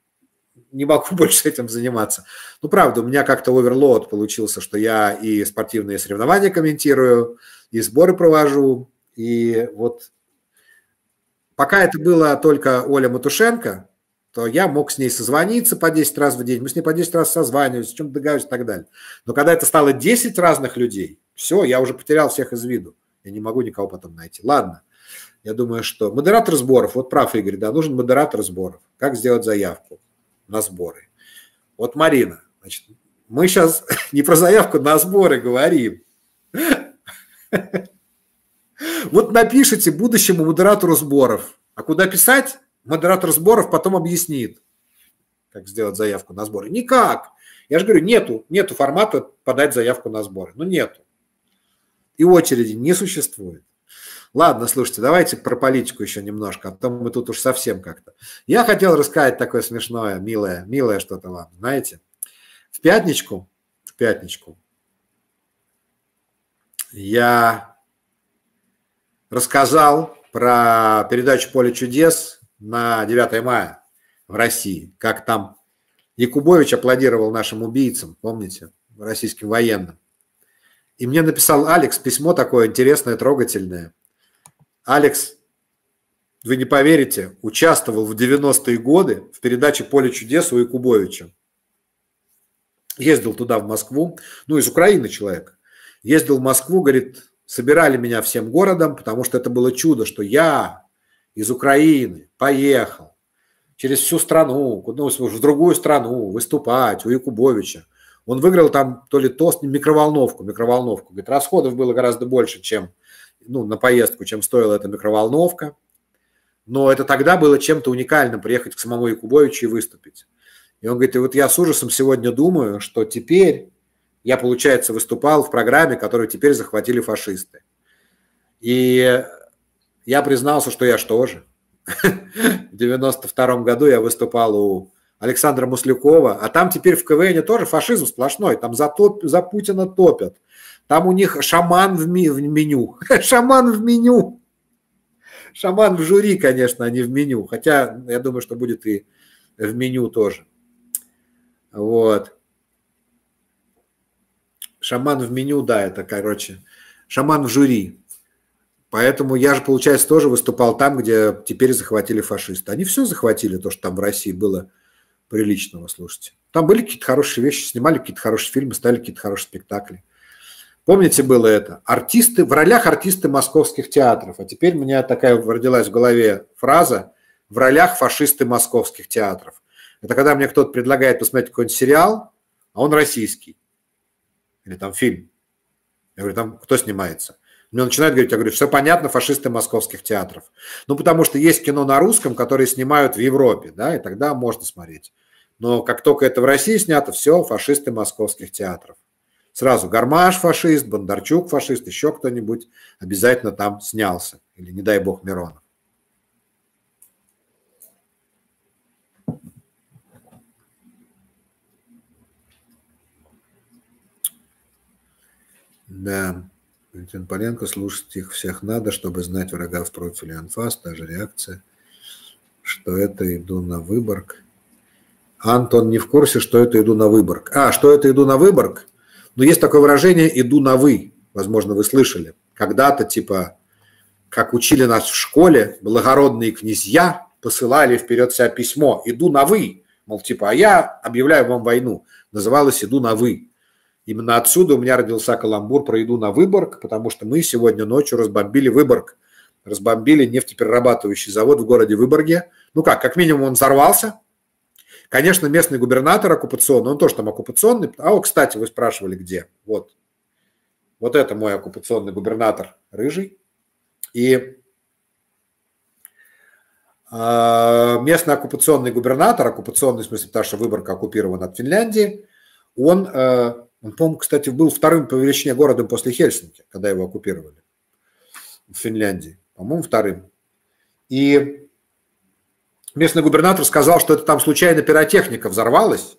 S1: не могу <laughs> больше этим заниматься. Ну, правда, у меня как-то оверлоад получился, что я и спортивные соревнования комментирую, и сборы провожу, и вот пока это было только Оля Матушенко, то я мог с ней созвониться по 10 раз в день, мы с ней по 10 раз созваниваемся, о чем договариваемся и так далее. Но когда это стало 10 разных людей, все, я уже потерял всех из виду. Я не могу никого потом найти. Ладно, я думаю, что модератор сборов, вот прав Игорь, да, нужен модератор сборов. Как сделать заявку на сборы? Вот Марина, значит, мы сейчас <laughs> не про заявку на сборы говорим. <laughs> Вот напишите будущему модератору сборов. А куда писать? Модератор сборов потом объяснит, как сделать заявку на сборы. Никак. Я же говорю, нету, нету формата подать заявку на сборы. Ну, нету. И очереди не существует. Ладно, слушайте, давайте про политику еще немножко, а то мы тут уж совсем как-то. Я хотел рассказать такое смешное, милое, милое что-то вам, знаете. В пятничку, в пятничку я рассказал про передачу «Поле чудес» на 9 мая в России, как там Якубович аплодировал нашим убийцам, помните, российским военным. И мне написал Алекс письмо такое интересное, трогательное – Алекс, вы не поверите, участвовал в 90-е годы в передаче «Поле чудес» у Якубовича. Ездил туда, в Москву, ну, из Украины человек. Ездил в Москву, говорит, собирали меня всем городом, потому что это было чудо, что я из Украины поехал через всю страну, ну, в другую страну выступать у Якубовича. Он выиграл там то ли тост, микроволновку, микроволновку. Говорит, расходов было гораздо больше, чем ну, на поездку, чем стоила эта микроволновка. Но это тогда было чем-то уникальным приехать к самому Якубовичу и выступить. И он говорит, и вот я с ужасом сегодня думаю, что теперь я, получается, выступал в программе, которую теперь захватили фашисты. И я признался, что я что же. <laughs> В 92 году я выступал у Александра Муслюкова, а там теперь в КВН тоже фашизм сплошной, там за, топ, за Путина топят, там у них шаман в, ми, в меню. <laughs> Шаман в меню. Шаман в жюри, конечно, а не в меню. Хотя я думаю, что будет и в меню тоже. Вот. Шаман в меню, да, это, короче, шаман в жюри. Поэтому я же, получается, тоже выступал там, где теперь захватили фашисты. Они все захватили, то, что там в России было приличного, слушайте. Там были какие-то хорошие вещи, снимали какие-то хорошие фильмы, ставили какие-то хорошие спектакли. Помните, было это? Артисты, в ролях артисты московских театров. А теперь у меня такая родилась в голове фраза «в ролях фашисты московских театров». Это когда мне кто-то предлагает посмотреть какой-нибудь сериал, а он российский. Или там фильм. Я говорю, там кто снимается? Мне начинают говорить, я говорю, все понятно, фашисты московских театров. Ну, потому что есть кино на русском, которое снимают в Европе, да, и тогда можно смотреть. Но как только это в России снято, все, фашисты московских театров сразу Гармаш фашист, Бондарчук фашист, еще кто-нибудь обязательно там снялся. Или, не дай бог, Миронов. Да, Валентин Поленко, слушать их всех надо, чтобы знать врага в профиле анфас, та же реакция, что это иду на Выборг. Антон не в курсе, что это иду на Выборг. А, что это иду на Выборг? Но есть такое выражение «иду на «вы», возможно, вы слышали. Когда-то, типа, как учили нас в школе, благородные князья посылали вперед себя письмо «иду на «вы», мол, типа, а я объявляю вам войну. Называлось «иду на «вы». Именно отсюда у меня родился каламбур про «иду на Выборг», потому что мы сегодня ночью разбомбили Выборг. Разбомбили нефтеперерабатывающий завод в городе Выборге. Ну как, как минимум он взорвался, Конечно, местный губернатор оккупационный, он тоже там оккупационный. А, кстати, вы спрашивали, где. Вот. Вот это мой оккупационный губернатор Рыжий. И э, местный оккупационный губернатор, оккупационный в смысле, потому что Выборг оккупирован от Финляндии, он, э, он по-моему, кстати, был вторым по величине городом после Хельсинки, когда его оккупировали в Финляндии. По-моему, вторым. И местный губернатор сказал, что это там случайно пиротехника взорвалась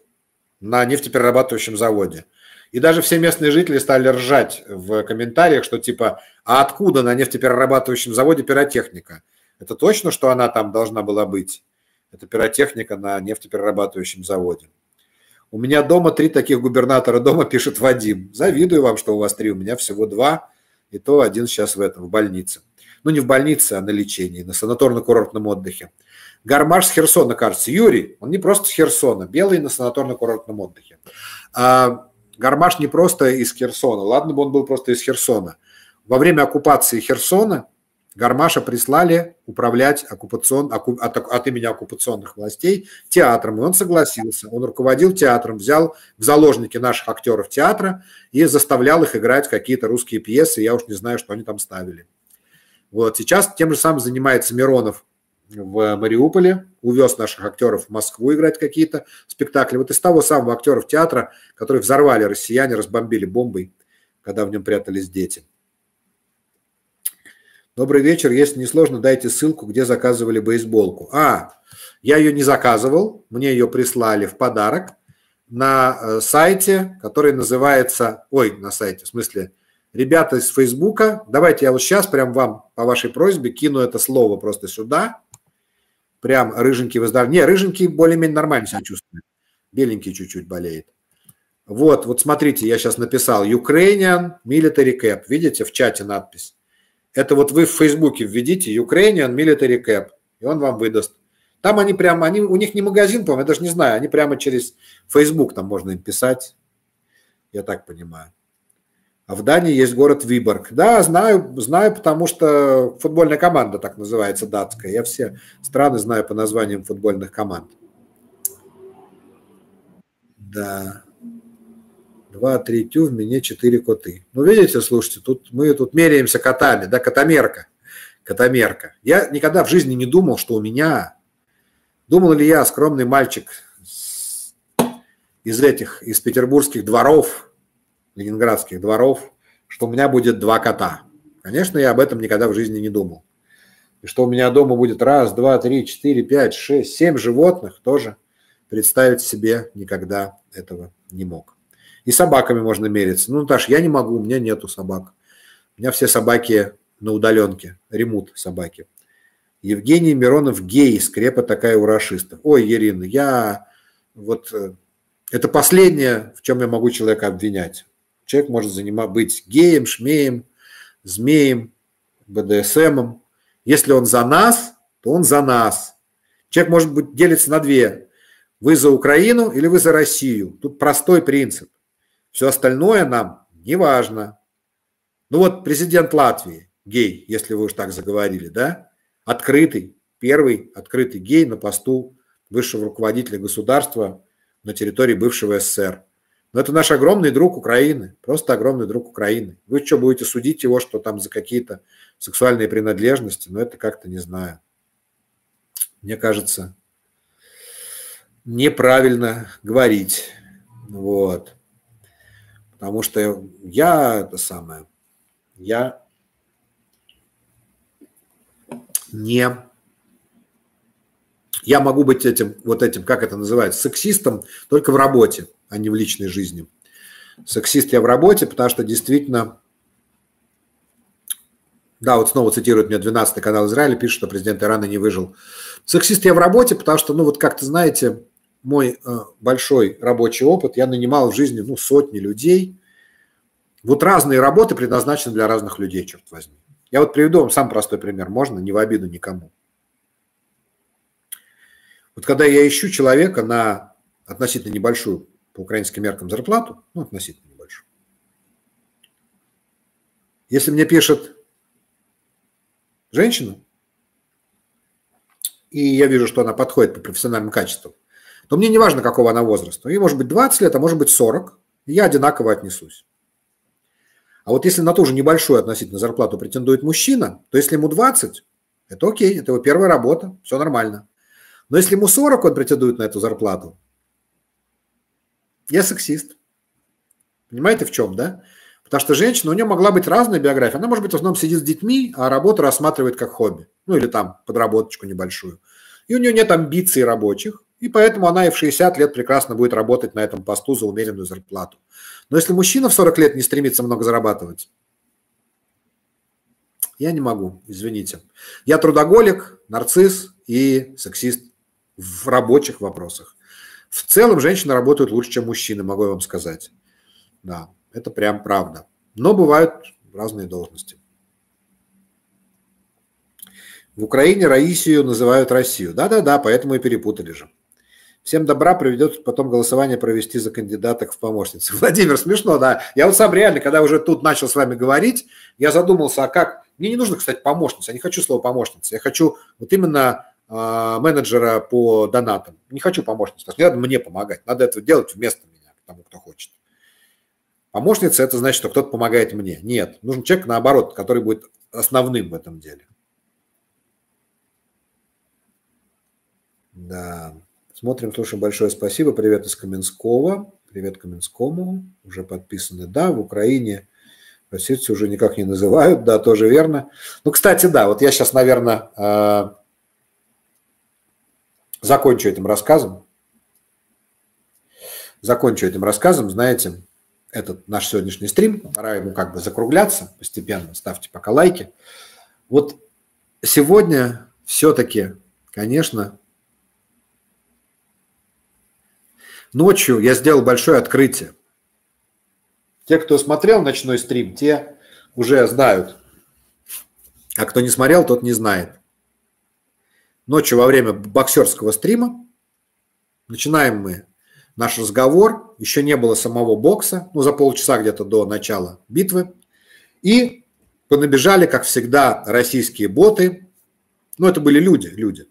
S1: на нефтеперерабатывающем заводе. И даже все местные жители стали ржать в комментариях, что типа, а откуда на нефтеперерабатывающем заводе пиротехника? Это точно, что она там должна была быть? Это пиротехника на нефтеперерабатывающем заводе. У меня дома три таких губернатора дома, пишет Вадим. Завидую вам, что у вас три, у меня всего два, и то один сейчас в этом, в больнице. Ну, не в больнице, а на лечении, на санаторно-курортном отдыхе. Гармаш с Херсона, кажется. Юрий, он не просто с Херсона, белый на санаторно-курортном отдыхе. А, Гармаш не просто из Херсона, ладно бы он был просто из Херсона. Во время оккупации Херсона Гармаша прислали управлять оккупацион, от, от имени оккупационных властей театром, и он согласился. Он руководил театром, взял в заложники наших актеров театра и заставлял их играть какие-то русские пьесы, я уж не знаю, что они там ставили. Вот сейчас тем же самым занимается Миронов в Мариуполе, увез наших актеров в Москву играть какие-то спектакли. Вот из того самого актеров театра, который взорвали россияне, разбомбили бомбой, когда в нем прятались дети. Добрый вечер. Если не сложно, дайте ссылку, где заказывали бейсболку. А, я ее не заказывал, мне ее прислали в подарок на э, сайте, который называется... Ой, на сайте, в смысле, ребята из Фейсбука, давайте я вот сейчас прям вам по вашей просьбе кину это слово просто сюда – Прям рыженький выздоравливает. Не, рыженький более-менее нормально себя чувствует. Беленький чуть-чуть болеет. Вот, вот смотрите, я сейчас написал Ukrainian Military Cap. Видите, в чате надпись. Это вот вы в Фейсбуке введите Ukrainian Military Cap, и он вам выдаст. Там они прямо, они, у них не магазин, по-моему, я даже не знаю, они прямо через Facebook там можно им писать, я так понимаю. А в Дании есть город Виборг. Да, знаю, знаю, потому что футбольная команда так называется датская. Я все страны знаю по названиям футбольных команд. Да. Два, три тю, в меня четыре коты. Ну, видите, слушайте, тут мы тут меряемся котами, да, котомерка. Котомерка. Я никогда в жизни не думал, что у меня... Думал ли я, скромный мальчик из этих, из петербургских дворов, ленинградских дворов, что у меня будет два кота. Конечно, я об этом никогда в жизни не думал. И что у меня дома будет раз, два, три, четыре, пять, шесть, семь животных тоже представить себе никогда этого не мог. И собаками можно мериться. Ну, Наташ, я не могу, у меня нету собак. У меня все собаки на удаленке, ремут собаки. Евгений Миронов гей, скрепа такая у расистов. Ой, Ирина, я вот... Э, это последнее, в чем я могу человека обвинять. Человек может занимать, быть геем, шмеем, змеем, БДСМом. Если он за нас, то он за нас. Человек может быть делиться на две. Вы за Украину или вы за Россию. Тут простой принцип. Все остальное нам не важно. Ну вот президент Латвии, гей, если вы уж так заговорили, да? Открытый, первый открытый гей на посту высшего руководителя государства на территории бывшего СССР. Но это наш огромный друг Украины, просто огромный друг Украины. Вы что, будете судить его, что там за какие-то сексуальные принадлежности? Но это как-то не знаю. Мне кажется, неправильно говорить. Вот. Потому что я это самое, я не я могу быть этим, вот этим, как это называется, сексистом только в работе а не в личной жизни. Сексист я в работе, потому что действительно... Да, вот снова цитирует меня 12 канал Израиля, пишет, что президент Ирана не выжил. Сексист я в работе, потому что, ну вот как-то, знаете, мой э, большой рабочий опыт, я нанимал в жизни, ну, сотни людей. Вот разные работы предназначены для разных людей, черт возьми. Я вот приведу вам сам простой пример, можно, не в обиду никому. Вот когда я ищу человека на относительно небольшую по украинским меркам зарплату, ну, относительно небольшую. Если мне пишет женщина, и я вижу, что она подходит по профессиональным качествам, то мне не важно, какого она возраста. Ей может быть 20 лет, а может быть 40, и я одинаково отнесусь. А вот если на ту же небольшую относительно зарплату претендует мужчина, то если ему 20, это окей, это его первая работа, все нормально. Но если ему 40 он претендует на эту зарплату, я сексист. Понимаете, в чем, да? Потому что женщина, у нее могла быть разная биография. Она, может быть, в основном сидит с детьми, а работу рассматривает как хобби. Ну, или там подработочку небольшую. И у нее нет амбиций рабочих. И поэтому она и в 60 лет прекрасно будет работать на этом посту за умеренную зарплату. Но если мужчина в 40 лет не стремится много зарабатывать, я не могу, извините. Я трудоголик, нарцисс и сексист в рабочих вопросах. В целом женщины работают лучше, чем мужчины, могу я вам сказать. Да, это прям правда. Но бывают разные должности. В Украине Раисию называют Россию. Да-да-да, поэтому и перепутали же. Всем добра, приведет потом голосование провести за кандидаток в помощницы. <laughs> Владимир, смешно, да. Я вот сам реально, когда уже тут начал с вами говорить, я задумался, а как... Мне не нужно, кстати, помощница, я не хочу слово помощница, я хочу вот именно а, менеджера по донатам. Не хочу помощницу, не надо мне помогать, надо это делать вместо меня, тому, кто хочет. Помощница – это значит, что кто-то помогает мне. Нет, нужен человек, наоборот, который будет основным в этом деле. Да. Смотрим, слушаем. Большое спасибо. Привет из Каменского. Привет Каменскому. Уже подписаны. Да, в Украине российцы уже никак не называют. Да, тоже верно. Ну, кстати, да, вот я сейчас, наверное, а, Закончу этим рассказом. Закончу этим рассказом. Знаете, этот наш сегодняшний стрим, пора ему как бы закругляться постепенно, ставьте пока лайки. Вот сегодня все-таки, конечно, ночью я сделал большое открытие. Те, кто смотрел ночной стрим, те уже знают. А кто не смотрел, тот не знает ночью во время боксерского стрима. Начинаем мы наш разговор. Еще не было самого бокса, ну, за полчаса где-то до начала битвы. И понабежали, как всегда, российские боты. Ну, это были люди, люди.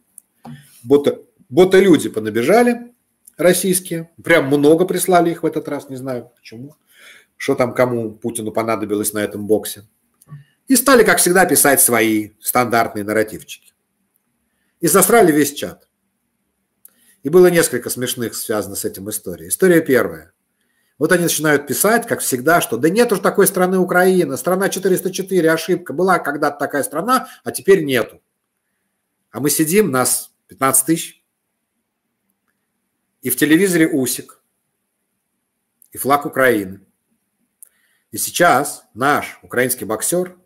S1: Боты, боты люди понабежали российские. Прям много прислали их в этот раз, не знаю почему. Что там кому Путину понадобилось на этом боксе. И стали, как всегда, писать свои стандартные нарративчики и засрали весь чат. И было несколько смешных связано с этим историй. История первая. Вот они начинают писать, как всегда, что да нет уж такой страны Украина, страна 404, ошибка, была когда-то такая страна, а теперь нету. А мы сидим, нас 15 тысяч, и в телевизоре Усик, и флаг Украины. И сейчас наш украинский боксер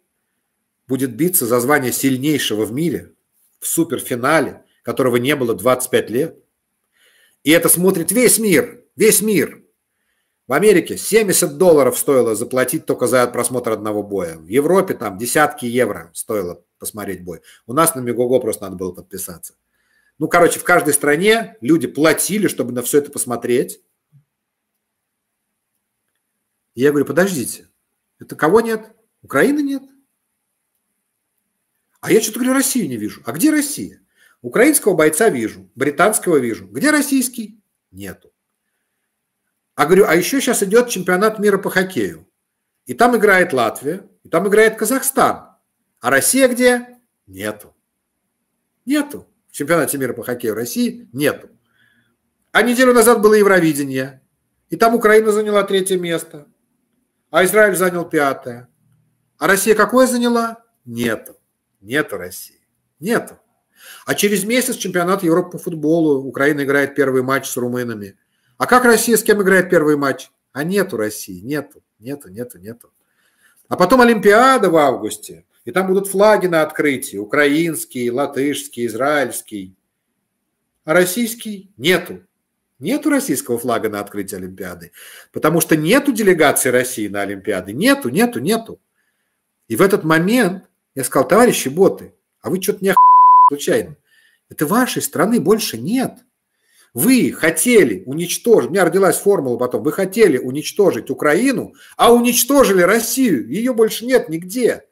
S1: будет биться за звание сильнейшего в мире в суперфинале, которого не было 25 лет. И это смотрит весь мир, весь мир. В Америке 70 долларов стоило заплатить только за просмотр одного боя. В Европе там десятки евро стоило посмотреть бой. У нас на Мегого просто надо было подписаться. Ну, короче, в каждой стране люди платили, чтобы на все это посмотреть. я говорю, подождите, это кого нет? Украины нет? А я что-то говорю, Россию не вижу. А где Россия? Украинского бойца вижу, британского вижу. Где российский? Нету. А говорю, а еще сейчас идет чемпионат мира по хоккею. И там играет Латвия, и там играет Казахстан. А Россия где? Нету. Нету. В чемпионате мира по хоккею России нету. А неделю назад было Евровидение. И там Украина заняла третье место. А Израиль занял пятое. А Россия какое заняла? Нету. Нету России. Нету. А через месяц чемпионат Европы по футболу. Украина играет первый матч с румынами. А как Россия с кем играет первый матч? А нету России. Нету, нету, нету, нету. А потом Олимпиада в августе. И там будут флаги на открытии. Украинский, латышский, израильский. А российский нету. Нету российского флага на открытии Олимпиады. Потому что нету делегации России на Олимпиады. Нету, нету, нету. И в этот момент я сказал, товарищи боты, а вы что-то не случайно. Это вашей страны больше нет. Вы хотели уничтожить, у меня родилась формула потом, вы хотели уничтожить Украину, а уничтожили Россию. Ее больше нет нигде.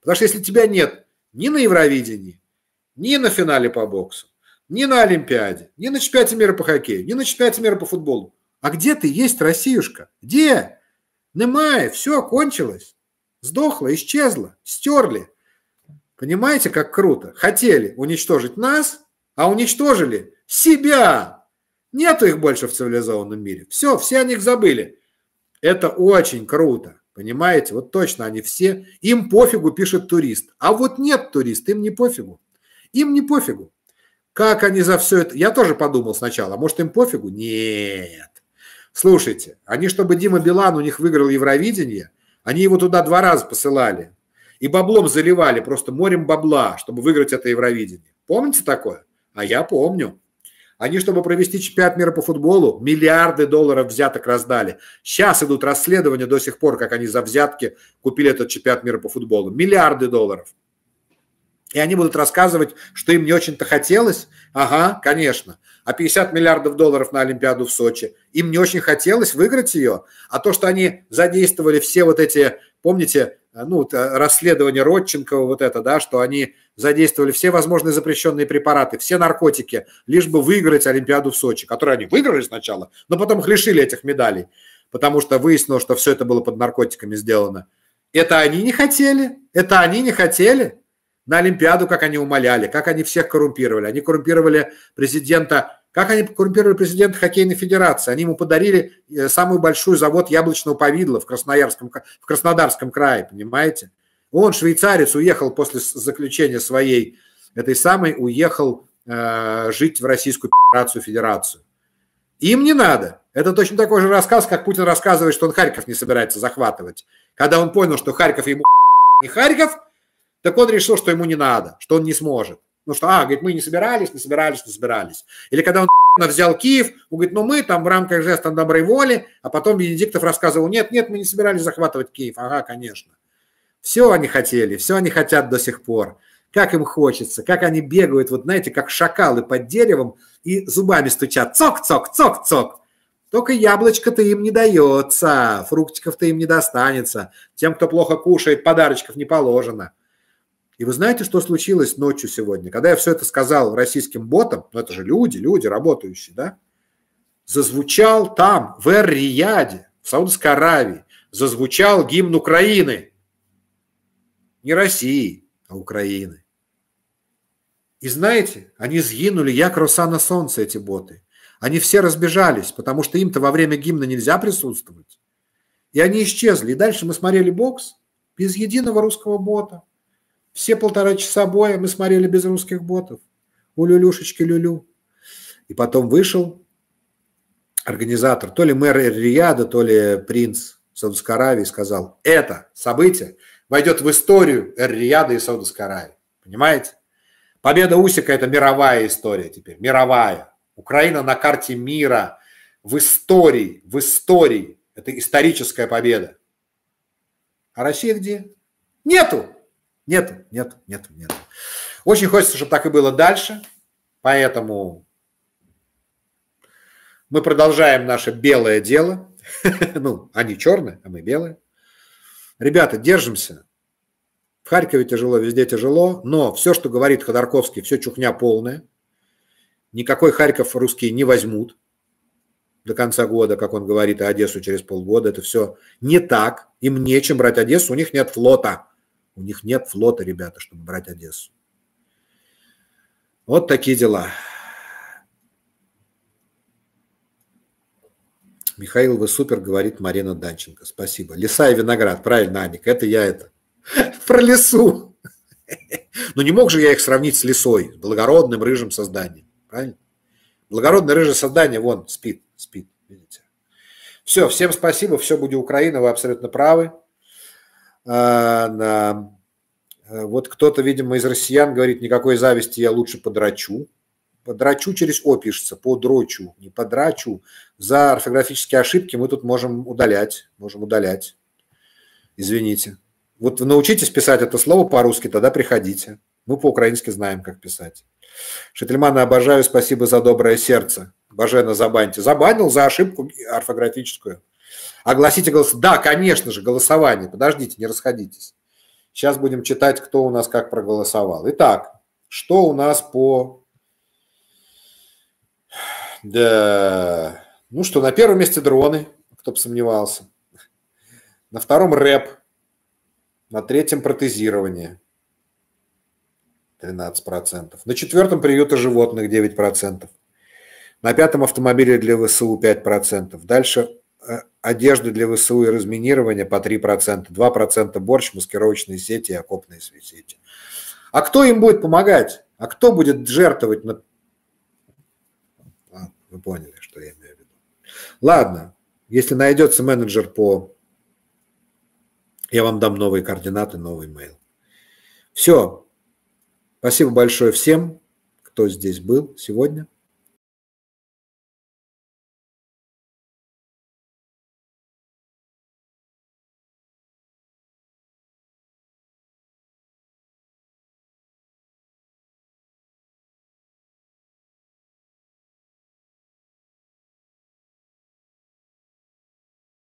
S1: Потому что если тебя нет ни на Евровидении, ни на финале по боксу, ни на Олимпиаде, ни на чемпионате мира по хоккею, ни на чемпионате мира по футболу, а где ты есть, Россиюшка? Где? Немае, все кончилось. Сдохло, исчезло, стерли. Понимаете, как круто? Хотели уничтожить нас, а уничтожили себя. Нету их больше в цивилизованном мире. Все, все о них забыли. Это очень круто. Понимаете? Вот точно они все. Им пофигу, пишет турист. А вот нет турист, им не пофигу. Им не пофигу. Как они за все это... Я тоже подумал сначала, может им пофигу? Нет. Слушайте, они, чтобы Дима Билан у них выиграл Евровидение, они его туда два раза посылали. И баблом заливали, просто морем бабла, чтобы выиграть это Евровидение. Помните такое? А я помню. Они, чтобы провести чемпионат мира по футболу, миллиарды долларов взяток раздали. Сейчас идут расследования до сих пор, как они за взятки купили этот чемпионат мира по футболу. Миллиарды долларов. И они будут рассказывать, что им не очень-то хотелось. Ага, конечно. А 50 миллиардов долларов на Олимпиаду в Сочи. Им не очень хотелось выиграть ее. А то, что они задействовали все вот эти Помните, э, ну, э, расследование Родченкова, вот это, да, что они задействовали все возможные запрещенные препараты, все наркотики, лишь бы выиграть Олимпиаду в Сочи, которую они выиграли сначала, но потом их лишили этих медалей, потому что выяснилось, что все это было под наркотиками сделано. Это они не хотели, это они не хотели. На Олимпиаду, как они умоляли, как они всех коррумпировали. Они коррумпировали президента как они коррумпировали президента хоккейной федерации? Они ему подарили э, самый большой завод яблочного повидла в, Красноярском, в Краснодарском крае, понимаете? Он, швейцарец, уехал после заключения своей этой самой, уехал э, жить в Российскую Федерацию, Федерацию. Им не надо. Это точно такой же рассказ, как Путин рассказывает, что он Харьков не собирается захватывать. Когда он понял, что Харьков ему не Харьков, так он решил, что ему не надо, что он не сможет. Ну что, а, говорит, мы не собирались, не собирались, не собирались. Или когда он взял Киев, он говорит, ну мы там в рамках жеста доброй воли, а потом Венедиктов рассказывал, нет, нет, мы не собирались захватывать Киев. Ага, конечно. Все они хотели, все они хотят до сих пор. Как им хочется, как они бегают, вот знаете, как шакалы под деревом и зубами стучат. Цок, цок, цок, цок. Только яблочко-то им не дается, фруктиков-то им не достанется. Тем, кто плохо кушает, подарочков не положено. И вы знаете, что случилось ночью сегодня? Когда я все это сказал российским ботам, ну это же люди, люди работающие, да, зазвучал там, в Эр-Рияде, в Саудовской Аравии, зазвучал гимн Украины. Не России, а Украины. И знаете, они сгинули, як роса на солнце, эти боты. Они все разбежались, потому что им-то во время гимна нельзя присутствовать. И они исчезли. И дальше мы смотрели бокс без единого русского бота. Все полтора часа боя мы смотрели без русских ботов. У люлюшечки люлю. И потом вышел организатор, то ли мэр Рияда, то ли принц Саудовской Аравии, сказал, это событие войдет в историю Эр-Рияда и Саудовской Аравии. Понимаете? Победа Усика – это мировая история теперь, мировая. Украина на карте мира, в истории, в истории. Это историческая победа. А Россия где? Нету! Нет, нет, нет, нет. Очень хочется, чтобы так и было дальше, поэтому мы продолжаем наше белое дело. <laughs> ну, они черные, а мы белые. Ребята, держимся. В Харькове тяжело, везде тяжело, но все, что говорит Ходорковский, все чухня полная. Никакой Харьков русские не возьмут до конца года, как он говорит, и а Одессу через полгода. Это все не так. Им нечем брать Одессу, у них нет флота. У них нет флота, ребята, чтобы брать Одессу. Вот такие дела. Михаил, вы супер, говорит Марина Данченко. Спасибо. Лиса и виноград. Правильно, Аник, это я это. <laughs> Про лесу. Но ну, не мог же я их сравнить с лесой, благородным рыжим созданием. Правильно? Благородное рыжее создание, вон, спит, спит, видите. Все, всем спасибо, все будет Украина, вы абсолютно правы. А, э, вот кто-то, видимо, из россиян говорит, никакой зависти я лучше подрачу. Подрачу через О пишется, подрочу, не подрачу. За орфографические ошибки мы тут можем удалять, можем удалять. Извините. Вот научитесь писать это слово по-русски, тогда приходите. Мы по-украински знаем, как писать. Шетельмана обожаю, спасибо за доброе сердце. Бажена забаньте. Забанил за ошибку орфографическую. Огласите голос. Да, конечно же, голосование. Подождите, не расходитесь. Сейчас будем читать, кто у нас как проголосовал. Итак, что у нас по... Да... Ну что, на первом месте дроны, кто бы сомневался. На втором рэп. На третьем протезирование. 13%. На четвертом приюта животных 9%. На пятом автомобиле для ВСУ 5%. Дальше Э, одежды для ВСУ и разминирования по 3%, 2% борщ, маскировочные сети и окопные сети. А кто им будет помогать? А кто будет жертвовать? На... А, вы поняли, что я имею в виду. Ладно, если найдется менеджер по... Я вам дам новые координаты, новый mail. Все. Спасибо большое всем, кто здесь был сегодня.